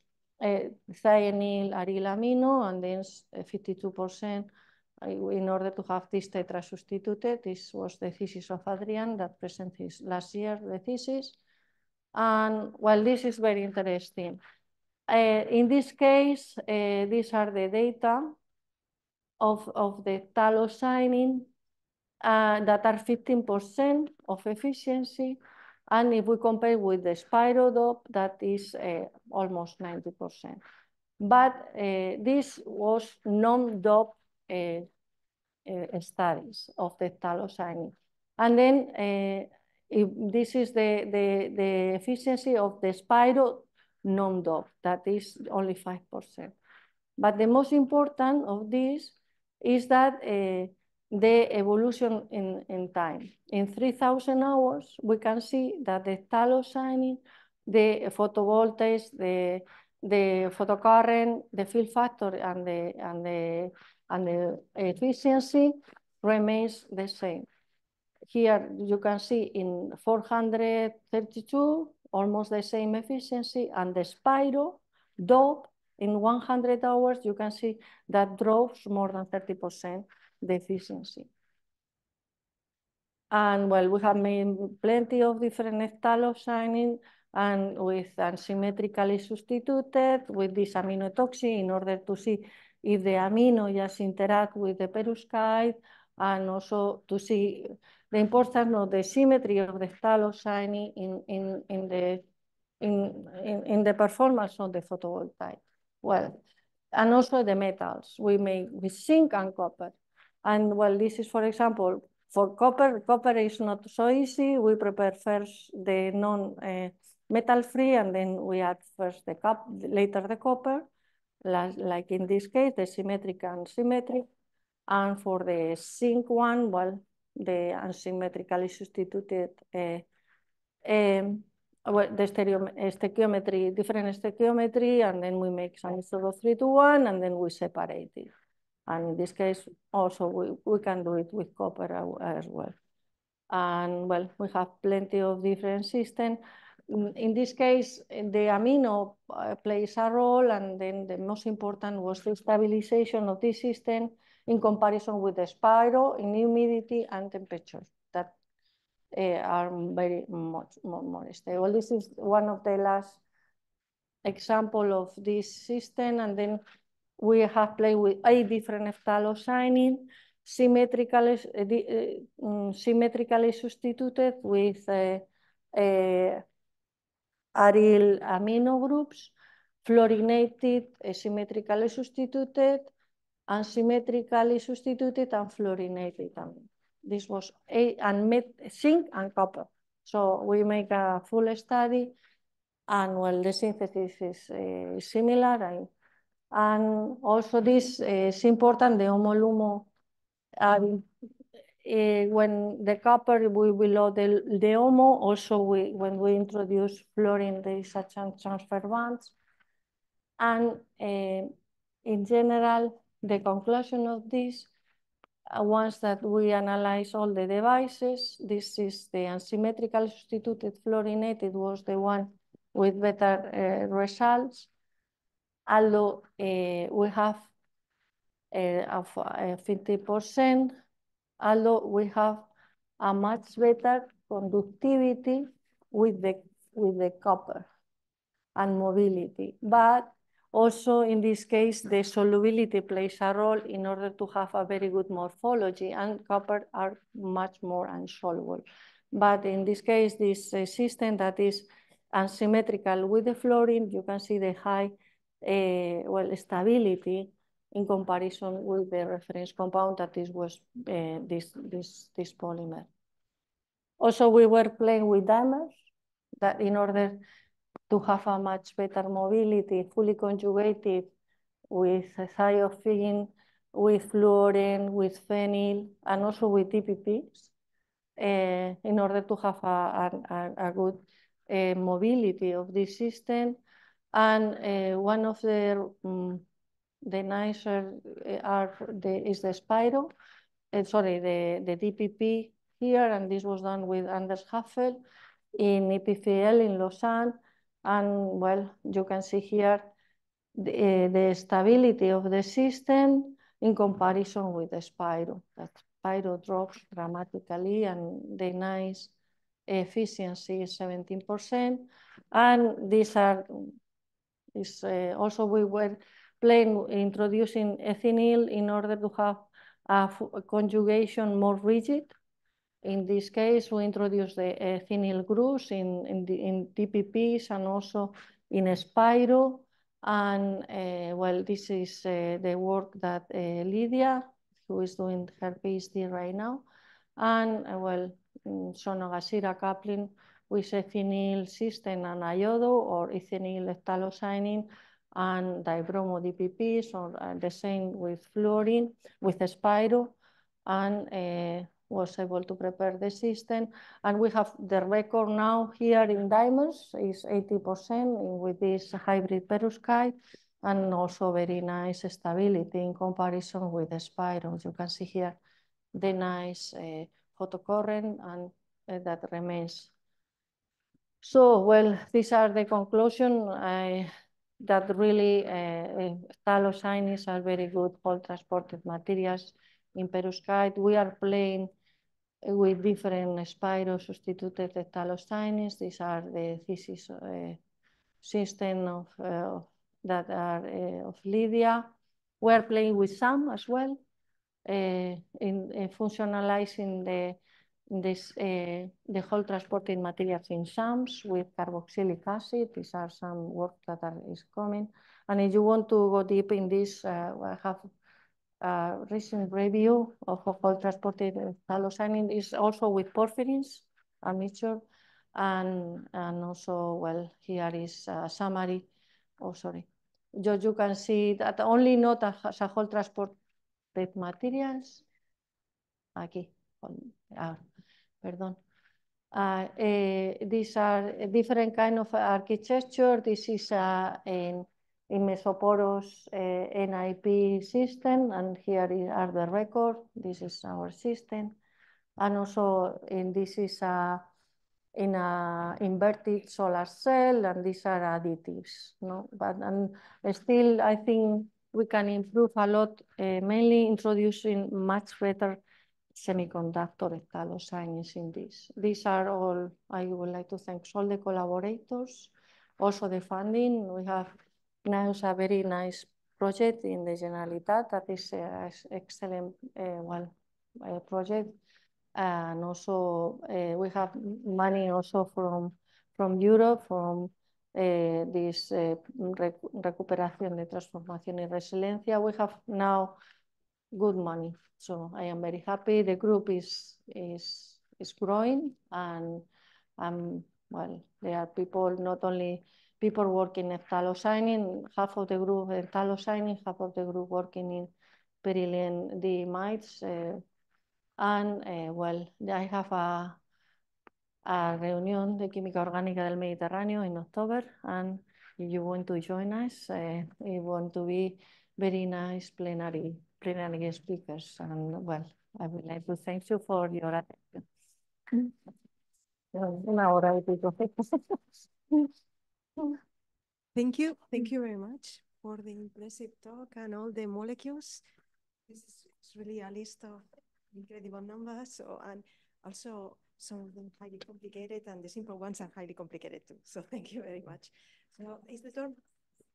B: thionyl aryl amino, and then 52% in order to have this tetra substituted. This was the thesis of Adrian that presented last year, the thesis. And well, this is very interesting. Eh, in this case, eh, these are the data of, of the talocyanin uh, that are 15% of efficiency. And if we compare with the spirodop, that is uh, almost 90%. But uh, this was non-dop studies of the signing, And then this is the, the, the efficiency of the spiro non-DOF. That is only 5%. But the most important of this is that uh, the evolution in, in time. In 3,000 hours, we can see that the thallocyanin, the photovoltaics, the, the photocurrent, the field factor, and the, and the, and the efficiency remains the same. Here you can see in 432, almost the same efficiency, and the Spiro do in 100 hours, you can see that drops more than 30% the efficiency. And well, we have made plenty of different ethalocycline and with asymmetrically substituted with this aminotoxin in order to see if the amino just interact with the perovskite and ah, also to see the importance of the symmetry of the stalo in, in, in, the, in, in, in the performance of the photovoltaic. Well, and also the metals we make with zinc and copper. And well, this is, for example, for copper, copper is not so easy. We prepare first the non-metal-free, eh, and then we add first the cup, later the copper, like in this case, the symmetric and symmetric. And for the sync one, well, the asymmetrically substituted uh, um, well, the stereo, stoichiometry, different stoichiometry, and then we make some sort of three to one, and then we separate it. And in this case, also we, we can do it with copper as well. And well, we have plenty of different systems. Mm, in this case, the amino uh, plays a role, and then the most important was the stabilization of this system in comparison with the spiral in humidity and temperature that uh, are very much more, more stable. This is one of the last example of this system. And then we have played with eight different phthalo symmetrically, uh, symmetrically substituted with uh, uh, aryl amino groups, fluorinated, symmetrically substituted, unsymmetrically substituted and fluorinated. And this was a and zinc and copper. So we make a full study, and well, the synthesis is uh, similar. And, and also this is important, the homolumo, um, uh, when the copper we below the, the homo, also we, when we introduce fluorine, there is a transfer bonds. And uh, in general, the conclusion of this, uh, once that we analyze all the devices, this is the asymmetrical substituted fluorinated was the one with better uh, results. Although uh, we have uh, a 50%, although we have a much better conductivity with the with the copper and mobility, but also, in this case, the solubility plays a role in order to have a very good morphology, and copper are much more insoluble. But in this case, this uh, system that is asymmetrical with the fluorine, you can see the high uh, well stability in comparison with the reference compound that is was uh, this this this polymer. Also, we were playing with dimers that in order to have a much better mobility, fully conjugated with cytosine, with fluorine, with phenyl, and also with DPPs uh, eh, in order to have a, a, a good uh, mobility of this system. And uh, one of the, um, the nicer are the, is the Spiro, sorry, the, the DPP here, and this was done with Anders Haffel in EPFL in Lausanne, and well, you can see here the, the stability of the system in comparison with the Spyro. That Spyro drops dramatically and the nice efficiency is 17%. And these are is uh, also we were playing introducing ethinyl in order to have a conjugation more rigid in this case, we introduce the uh, eh, groups in, in, in and also in Spiro. And uh, well, this is uh, the work that Lydia, who is doing her PhD right now, and well, mm, Sonogashira coupling with ethinyl cysteine and iodo or ethinyl phthalocysteine and dibromo DPPs or the same with fluorine, with Spiro. And was able to prepare the system. And we have the record now here in diamonds is 80% with this hybrid perovskite and also very nice stability in comparison with the spirals. You can see here the nice uh, photocurrent and uh, that remains. So, well, these are the conclusion I, that really uh, uh thalassines are very good whole transported materials in perovskite. We are playing with different spiro-substituted talocynins. These are the thesis uh, system of, uh, that are uh, of Lydia. We're playing with some as well uh, in, uh, functionalizing the this uh, the whole transporting materials in SAMs with carboxylic acid. These are some work that are, is coming. And if you want to go deep in this, I have uh, recent review of, all transported thalassainin is also with porphyrins, a mixture, and, and also, well, here is a summary. Oh, sorry. You, you can see that only not as a whole transported materials. Aquí, ah, perdón. Uh, uh, these are different kind of architecture. This is uh, in in Mesoporos uh, eh, NIP system, and here are the record. This is our system. And also, in this is a, in a inverted solar cell, and these are additives. No? But and still, I think we can improve a lot, uh, mainly introducing much better semiconductor stalo science in this. These are all, I would like to thank all the collaborators, also the funding. We have Naus a nice project in the Generalitat. That is an eh, excellent uh, well, uh, project. And also we have money also from, from Europe, from this recuperación de transformación y resiliencia. We have now good money. So I am very happy. The group is, is, is growing and um, well, there are people not only people working in thalassigning, half of the group in thalassigning, half of the group working in beryllium diamides. Uh, and, uh, well, I have a, a reunión de química orgánica del Mediterráneo in October, and if you want to join us, uh, it want to be very nice plenary, plenary speakers. And, well, I would like to thank you for your attention. Mm. Una hora y pico.
A: Thank you. Thank mm. you very much for the impressive talk and all the molecules. This is really a list of incredible numbers. So, and also some of them highly complicated and the simple ones are highly complicated too. So thank you very much. So is the door,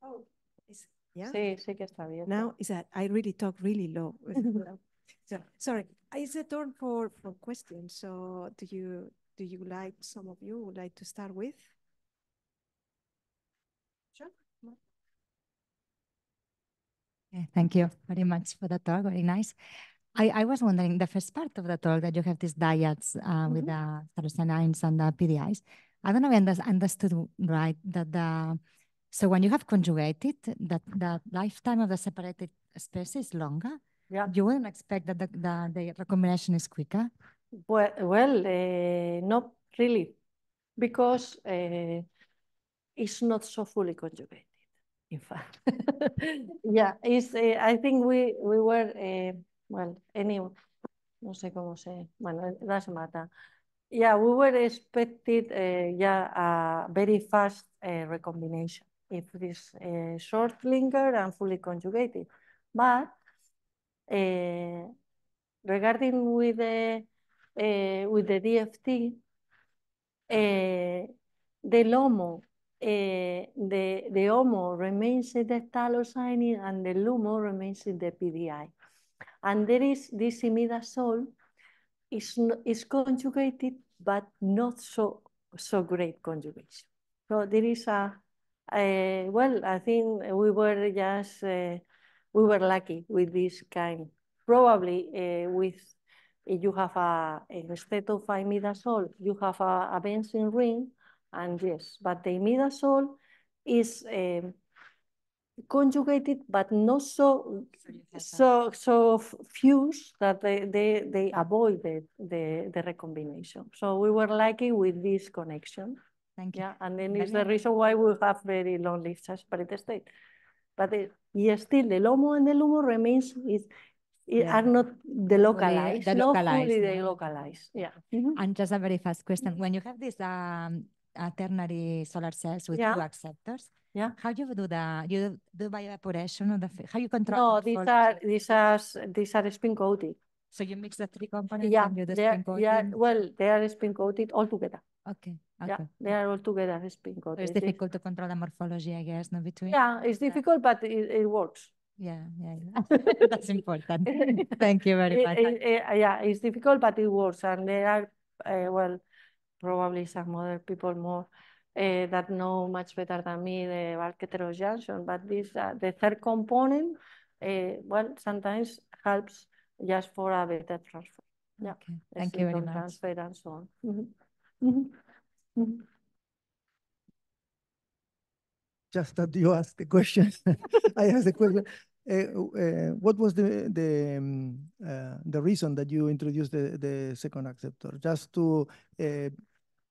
A: oh, is,
B: yeah? Sí, sí que está bien.
A: Now is that I really talk really low. so, sorry, it's the turn for, for questions. So do you, do you like, some of you would like to start with? thank you very much for the talk. Very nice. I, I was wondering the first part of the talk that you have these diets uh, mm -hmm. with the thalassemines and the PDIs. I don't know if I understood right that the so when you have conjugated that the lifetime of the separated species is longer. Yeah.
B: You wouldn't expect that the, the, the
A: recombination is quicker.
B: Well, well uh, not really, because uh, it's not so fully conjugated in fact. yeah, it's, uh, I think we, we were, uh, well, anyway, no sé cómo se, bueno, it doesn't matter. Yeah, we were expected, uh, yeah, a very fast recombination if it is short linker and fully conjugated. But regarding with the, with the DFT, the LOMO eh, the, the HOMO remains in the thylacine and the LUMO remains in the PDI. And there is this imidazole is, is conjugated, but not so, so great conjugation. So there is a, a well, I think we were just, uh, we were lucky with this kind. Probably uh, with, you have a, instead of imidazole, you have a, a benzene ring, and yes, but the imidazole is um, conjugated, but not so so so fused that they they, they avoid the the recombination. So we were lucky with this connection. Thank you. Yeah, and then it's the reason why we have very long-lived separated state. But it, yes, still the lomo and the lumo remains is yeah. are not delocalized, the, the localized, They localize. Yeah.
A: Mm -hmm. And mm-hmm. just a very fast question: When you have this um, uh, ternary solar cells with yeah. two
B: acceptors. Yeah. How do you do that? You do by evaporation or the how you control? No, these are these are these are spin coated. So you mix the three components yeah, and you do spin coating. Yeah, well, they are spin coated all together. Okay. Okay. Yeah, they are all together spin coated. So it's difficult
A: it's... to control the morphology, I guess, no between. Yeah,
B: it's difficult, yeah. but it, it works. Yeah, yeah,
A: yeah. that's important. Thank you very much. It,
B: it, yeah, it's difficult, but it works, and there are uh, well probably some other people more uh, that know much better than me the Barquetero junction. But this, uh, the third component, eh, well, sometimes helps just for a better transfer. Yeah. Okay. Thank you very much. Transfer and so on. Mm-hmm. Mm-hmm. Mm-hmm.
C: Just that you asked the question, I asked the question. Uh, uh, what was the the um, uh, the reason that you introduced the, the second acceptor? Just to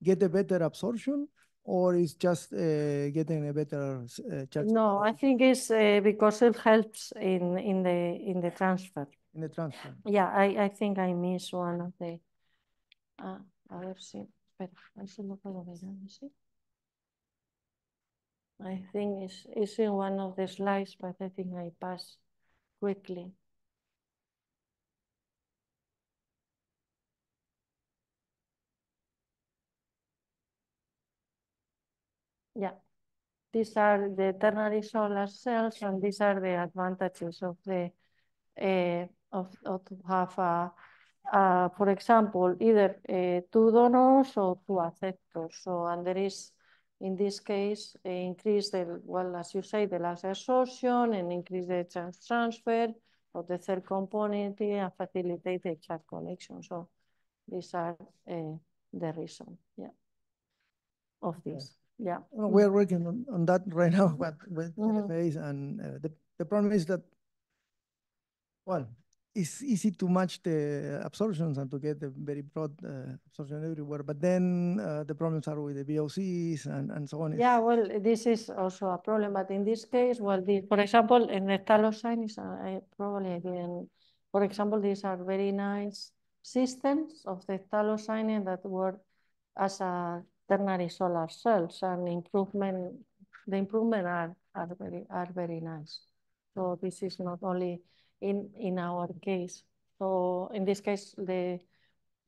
C: get a better absorption or is just uh, getting a better uh, charge?
B: No, I think it's uh, because it helps in in the in the transfer. In the transfer. Yeah, I I think I missed one of the. Ah, a ver si. Espera, a ver si lo puedo ver. ¿sí? I think it's it's in one of the slides, but I think I passed quickly. Yeah. These are the ternary solar cells, and these are the advantages of the uh, of, of to have a, uh, for example, either uh, two donors or two acceptors. So, and there is, in this case, eh, increase the, well, as you say, the last absorption and increase the trans transfer of the third component and facilitate the chat connection. So, these are uh, the reason, yeah, of this. Yeah. Well, we're
C: working on, on that right now, but with mm -hmm. and uh, the, the problem is that, well, it's easy to match the absorptions and to get the very broad uh, absorption everywhere. But then uh, the problems are with the VOCs and, and so on. Yeah,
B: well, this is also a problem. But in this case, well, the, for example, in Nectalocyne, is probably I didn't. For example, these are very nice systems of the Nectalocyne that work as a ternary solar cells and improvement, the improvement are, are, very, are very nice. So this is not only in, in our case. So in this case, the,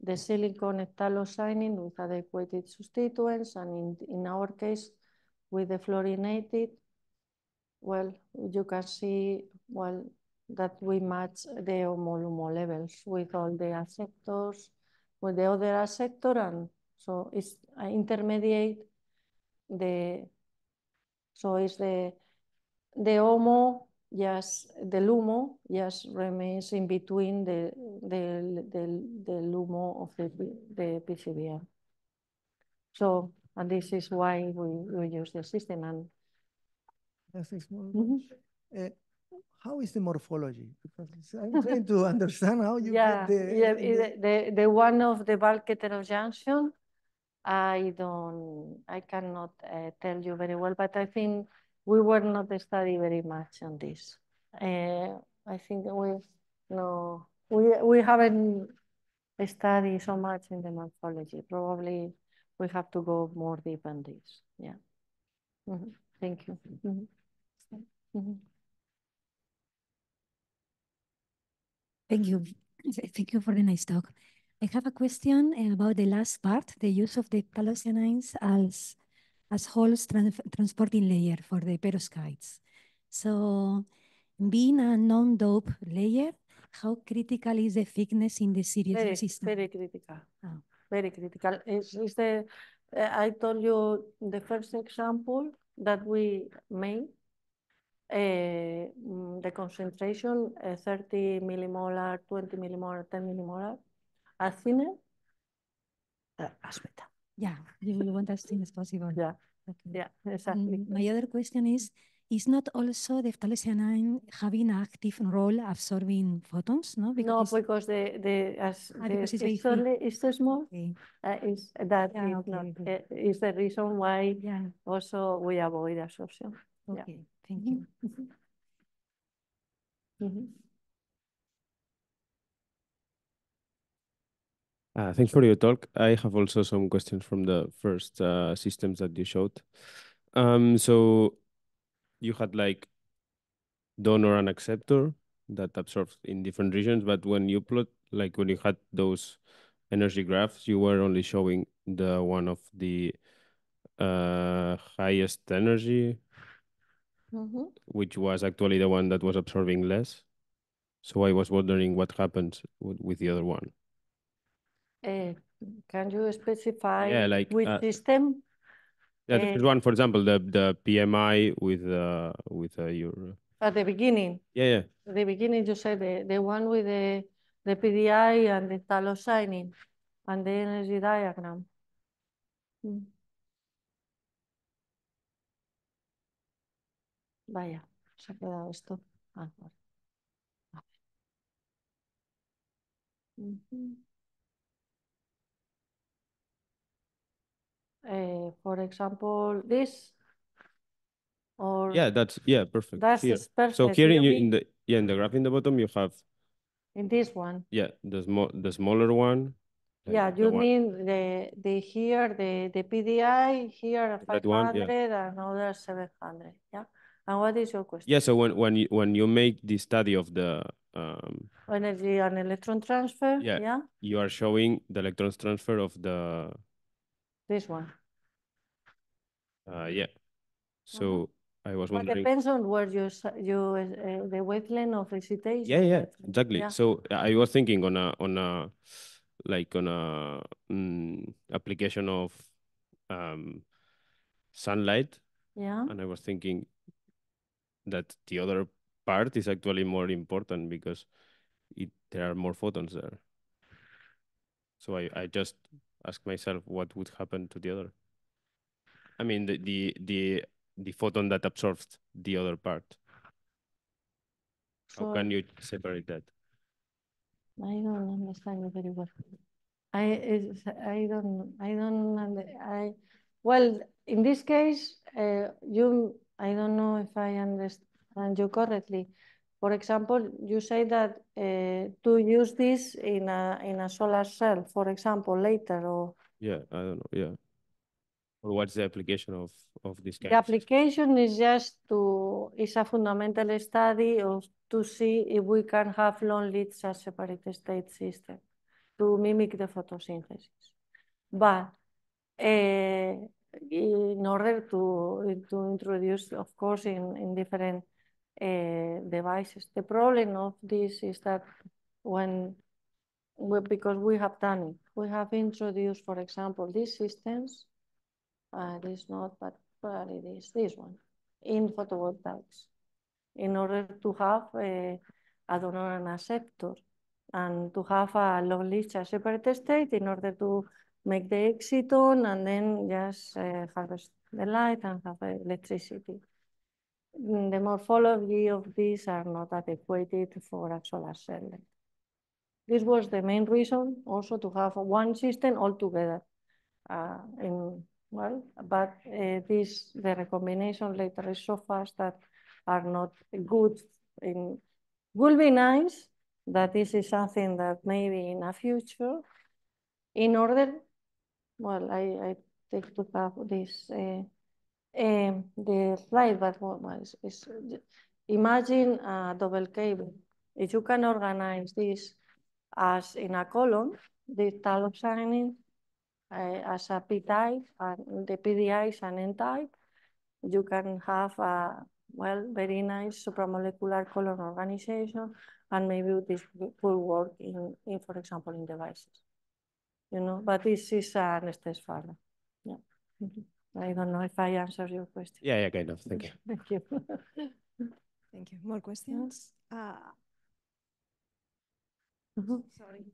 B: the silicon phthalocyinin with adequate substituents, and in, in our case, with the fluorinated, well, you can see, well, that we match the homo levels with all the acceptors, with the other acceptor and so it's intermediate the so it's the the homo just the lumo just remains in between the the the, the lumo of the the PCBM. So and this is why we, we use the system and yes, mm -hmm. uh, how is the morphology? Because I'm trying to understand how you yeah, get the, yeah, the, the, the one of the bulk heterojunction I don't, I cannot uh, tell you very well, but I think we were not studying very much on this. Uh, I think we, no, we, we haven't studied so much in the morphology. Probably we have to go more deep on this. Yeah. Mm -hmm. Thank you. Mm -hmm. Mm -hmm.
A: Thank you. Thank you for the nice talk. I have a question about the last part, the use of the callosianines as, as holes trans transporting layer for the perovskites. So being a non-dope layer, how critical is the thickness in the series very,
B: Very critical. Oh. Very critical. It's, it's the, uh, I told you the first example that we made, uh, mm, the concentration uh, 30 millimolar, 20 millimolar, 10 millimolar. Athene, uh, Ashmita. Yeah, you will want as soon as possible. Yeah, okay. yeah, mm,
A: exactly. And my other question is, is not also the phthalocyanin having an active role absorbing photons? No,
B: because, no, because the, the, as ah, the because it's, it's, only, it's too small. Okay. Uh, is that yeah, is okay, not, okay. Eh, is the reason why yeah. also we avoid absorption. Okay, yeah.
A: thank mm-hmm. you. Mm -hmm.
C: Uh, thanks for your talk. I have also some questions from the first uh, systems that you showed. Um, so you had like donor and acceptor that absorbs in different regions, but when you plot, like when you had those energy graphs, you were only showing the one of the uh, highest energy, mm-hmm. which was actually the one that was absorbing less. So I was wondering what happens with the other one.
B: Eh, can you specify yeah, like, which uh, system? Yeah, the eh, one,
C: for example, the the PMI with uh, with uh, your.
B: Uh, At the beginning. Yeah, yeah. At the beginning, you said the, the one with the the PDI and the Talos signing and the energy diagram. Mm. Vaya, se ha quedado esto. Ah, vale. Mm -hmm. Eh, for example, this or yeah,
C: that's yeah, perfect. That's here. perfect. So here in, you, in the yeah in the graph in the bottom you have
B: in this one.
C: Yeah, the small the smaller one.
B: Yeah, you mean the the here the the PDI here five hundred yeah. other seven hundred. Yeah. And what is your question? Yeah, so
C: when when you when you make the study of the um,
B: energy and electron transfer, yeah, yeah,
C: you are showing the electrons transfer of the this one. Uh, yeah. So uh-huh. I was wondering. But depends
B: on where you you uh, the wavelength of excitation. Yeah, yeah, exactly. Yeah. So
C: I was thinking on a on a like on a mm, application of um, sunlight. Yeah. And I was thinking that the other part is actually more important because it there are more photons there. So I, I just ask myself what would happen to the other. I mean, the the the, the photon that absorbs the other part. So How can you separate that?
B: I don't understand it very well. I is I don't I don't I well in this case uh, you I don't know if I understand you correctly. For example, you say that uh, to use this in a in a solar cell, for example, later or
C: yeah, I don't know, yeah. Or what's the application of of this? Kind the
B: application is just to is a fundamental study of to see if we can have long leads as separate state system to mimic the photosynthesis, but. Uh, in order to, to introduce, of course, in, in different Eh, devices. The problem of this is that when we, because we have done it, we have introduced, for example, these systems. Uh, it is not, but probably this this one in photovoltaics in order to have eh, a donor and a acceptor and to have a long list, a separate state in order to make the exciton and then just uh, harvest the light and have electricity. Mm, the morphology of these are not adequate for actual cell. This was the main reason also to have one system altogether. Uh, in, well, but uh, this the recombination later is so fast that are not good. In will be nice that this is something that maybe in a future, in order, well, I, I take to have this. Uh, um, the slide, but what is, is imagine a double cable. If you can organize this as in a column, the taloxanin uh, eh, as a P type and the PDI is an N type, you can have a well very nice supramolecular column organization, and maybe this will work in, in for example, in devices. You know, but this is an step further. Yeah. Mm -hmm. I don't know if I answered your question. Yeah, yeah, kind of. Thank you. Thank you. Thank you. More questions? Uh, mm-hmm. Sorry.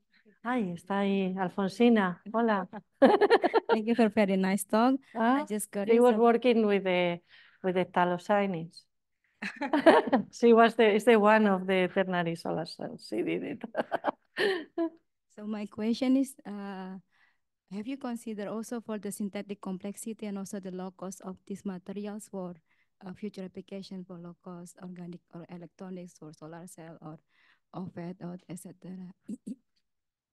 B: Hi, está ahí Alfonsina. Hola. Thank you for a very nice talk. Ah, I just got. She was working with the with the thalocyanins. she was the is the one of the ternary solar cells. She did it.
C: so my question is. Uh, have you considered also for the synthetic complexity and also the low cost of these materials for uh, future application for low cost organic or electronics or solar cell or
B: OFET or etc.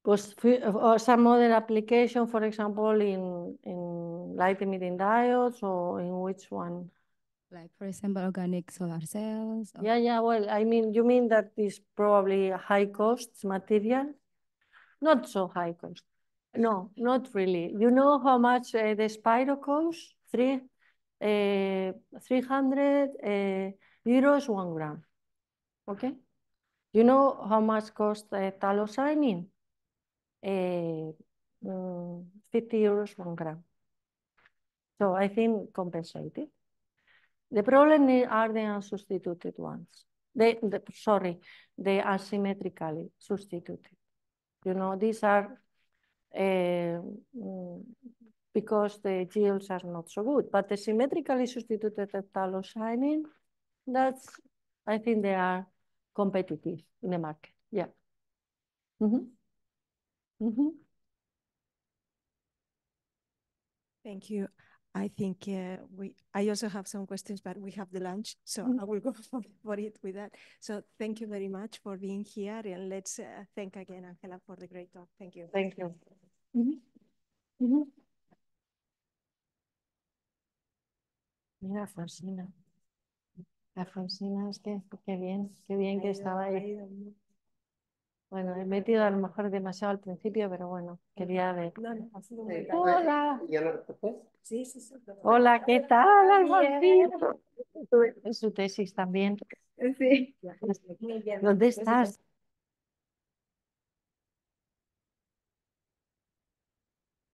B: or some other application, for example, in in light emitting diodes or in which one?
C: Like for example, organic solar cells. Or...
B: Yeah, yeah. Well, I mean, you mean that is probably high cost material, not so high cost. No, not really. You know how much uh, the Spiro costs? Three, uh, 300 uh, euros, one gram. Okay? You know how much costs uh, talocyanin? Uh, um, 50 euros, one gram. So I think compensated. The problem are the unsubstituted ones. They, the, sorry, the asymmetrically substituted. You know, these are because the yields are not so good. But the symmetrically substituted ethallocyanin, that's, I think they are competitive in the market. Yeah. Mm-hmm. Mm-hmm.
A: Thank you. I think uh, we. I also have some questions, but we have the lunch, so mm -hmm. I will go for, for, it with that. So thank you very much for being here, and let's uh, thank again Angela for the great talk. Thank you. Thank you.
B: Mira, Afonsina Afonsina es que qué bien, qué bien que estaba ahí. Bueno, he metido a lo mejor demasiado al principio, pero bueno, quería ver. Hola, hola, ¿qué tal, En su tesis también. Sí. ¿Dónde pues estás?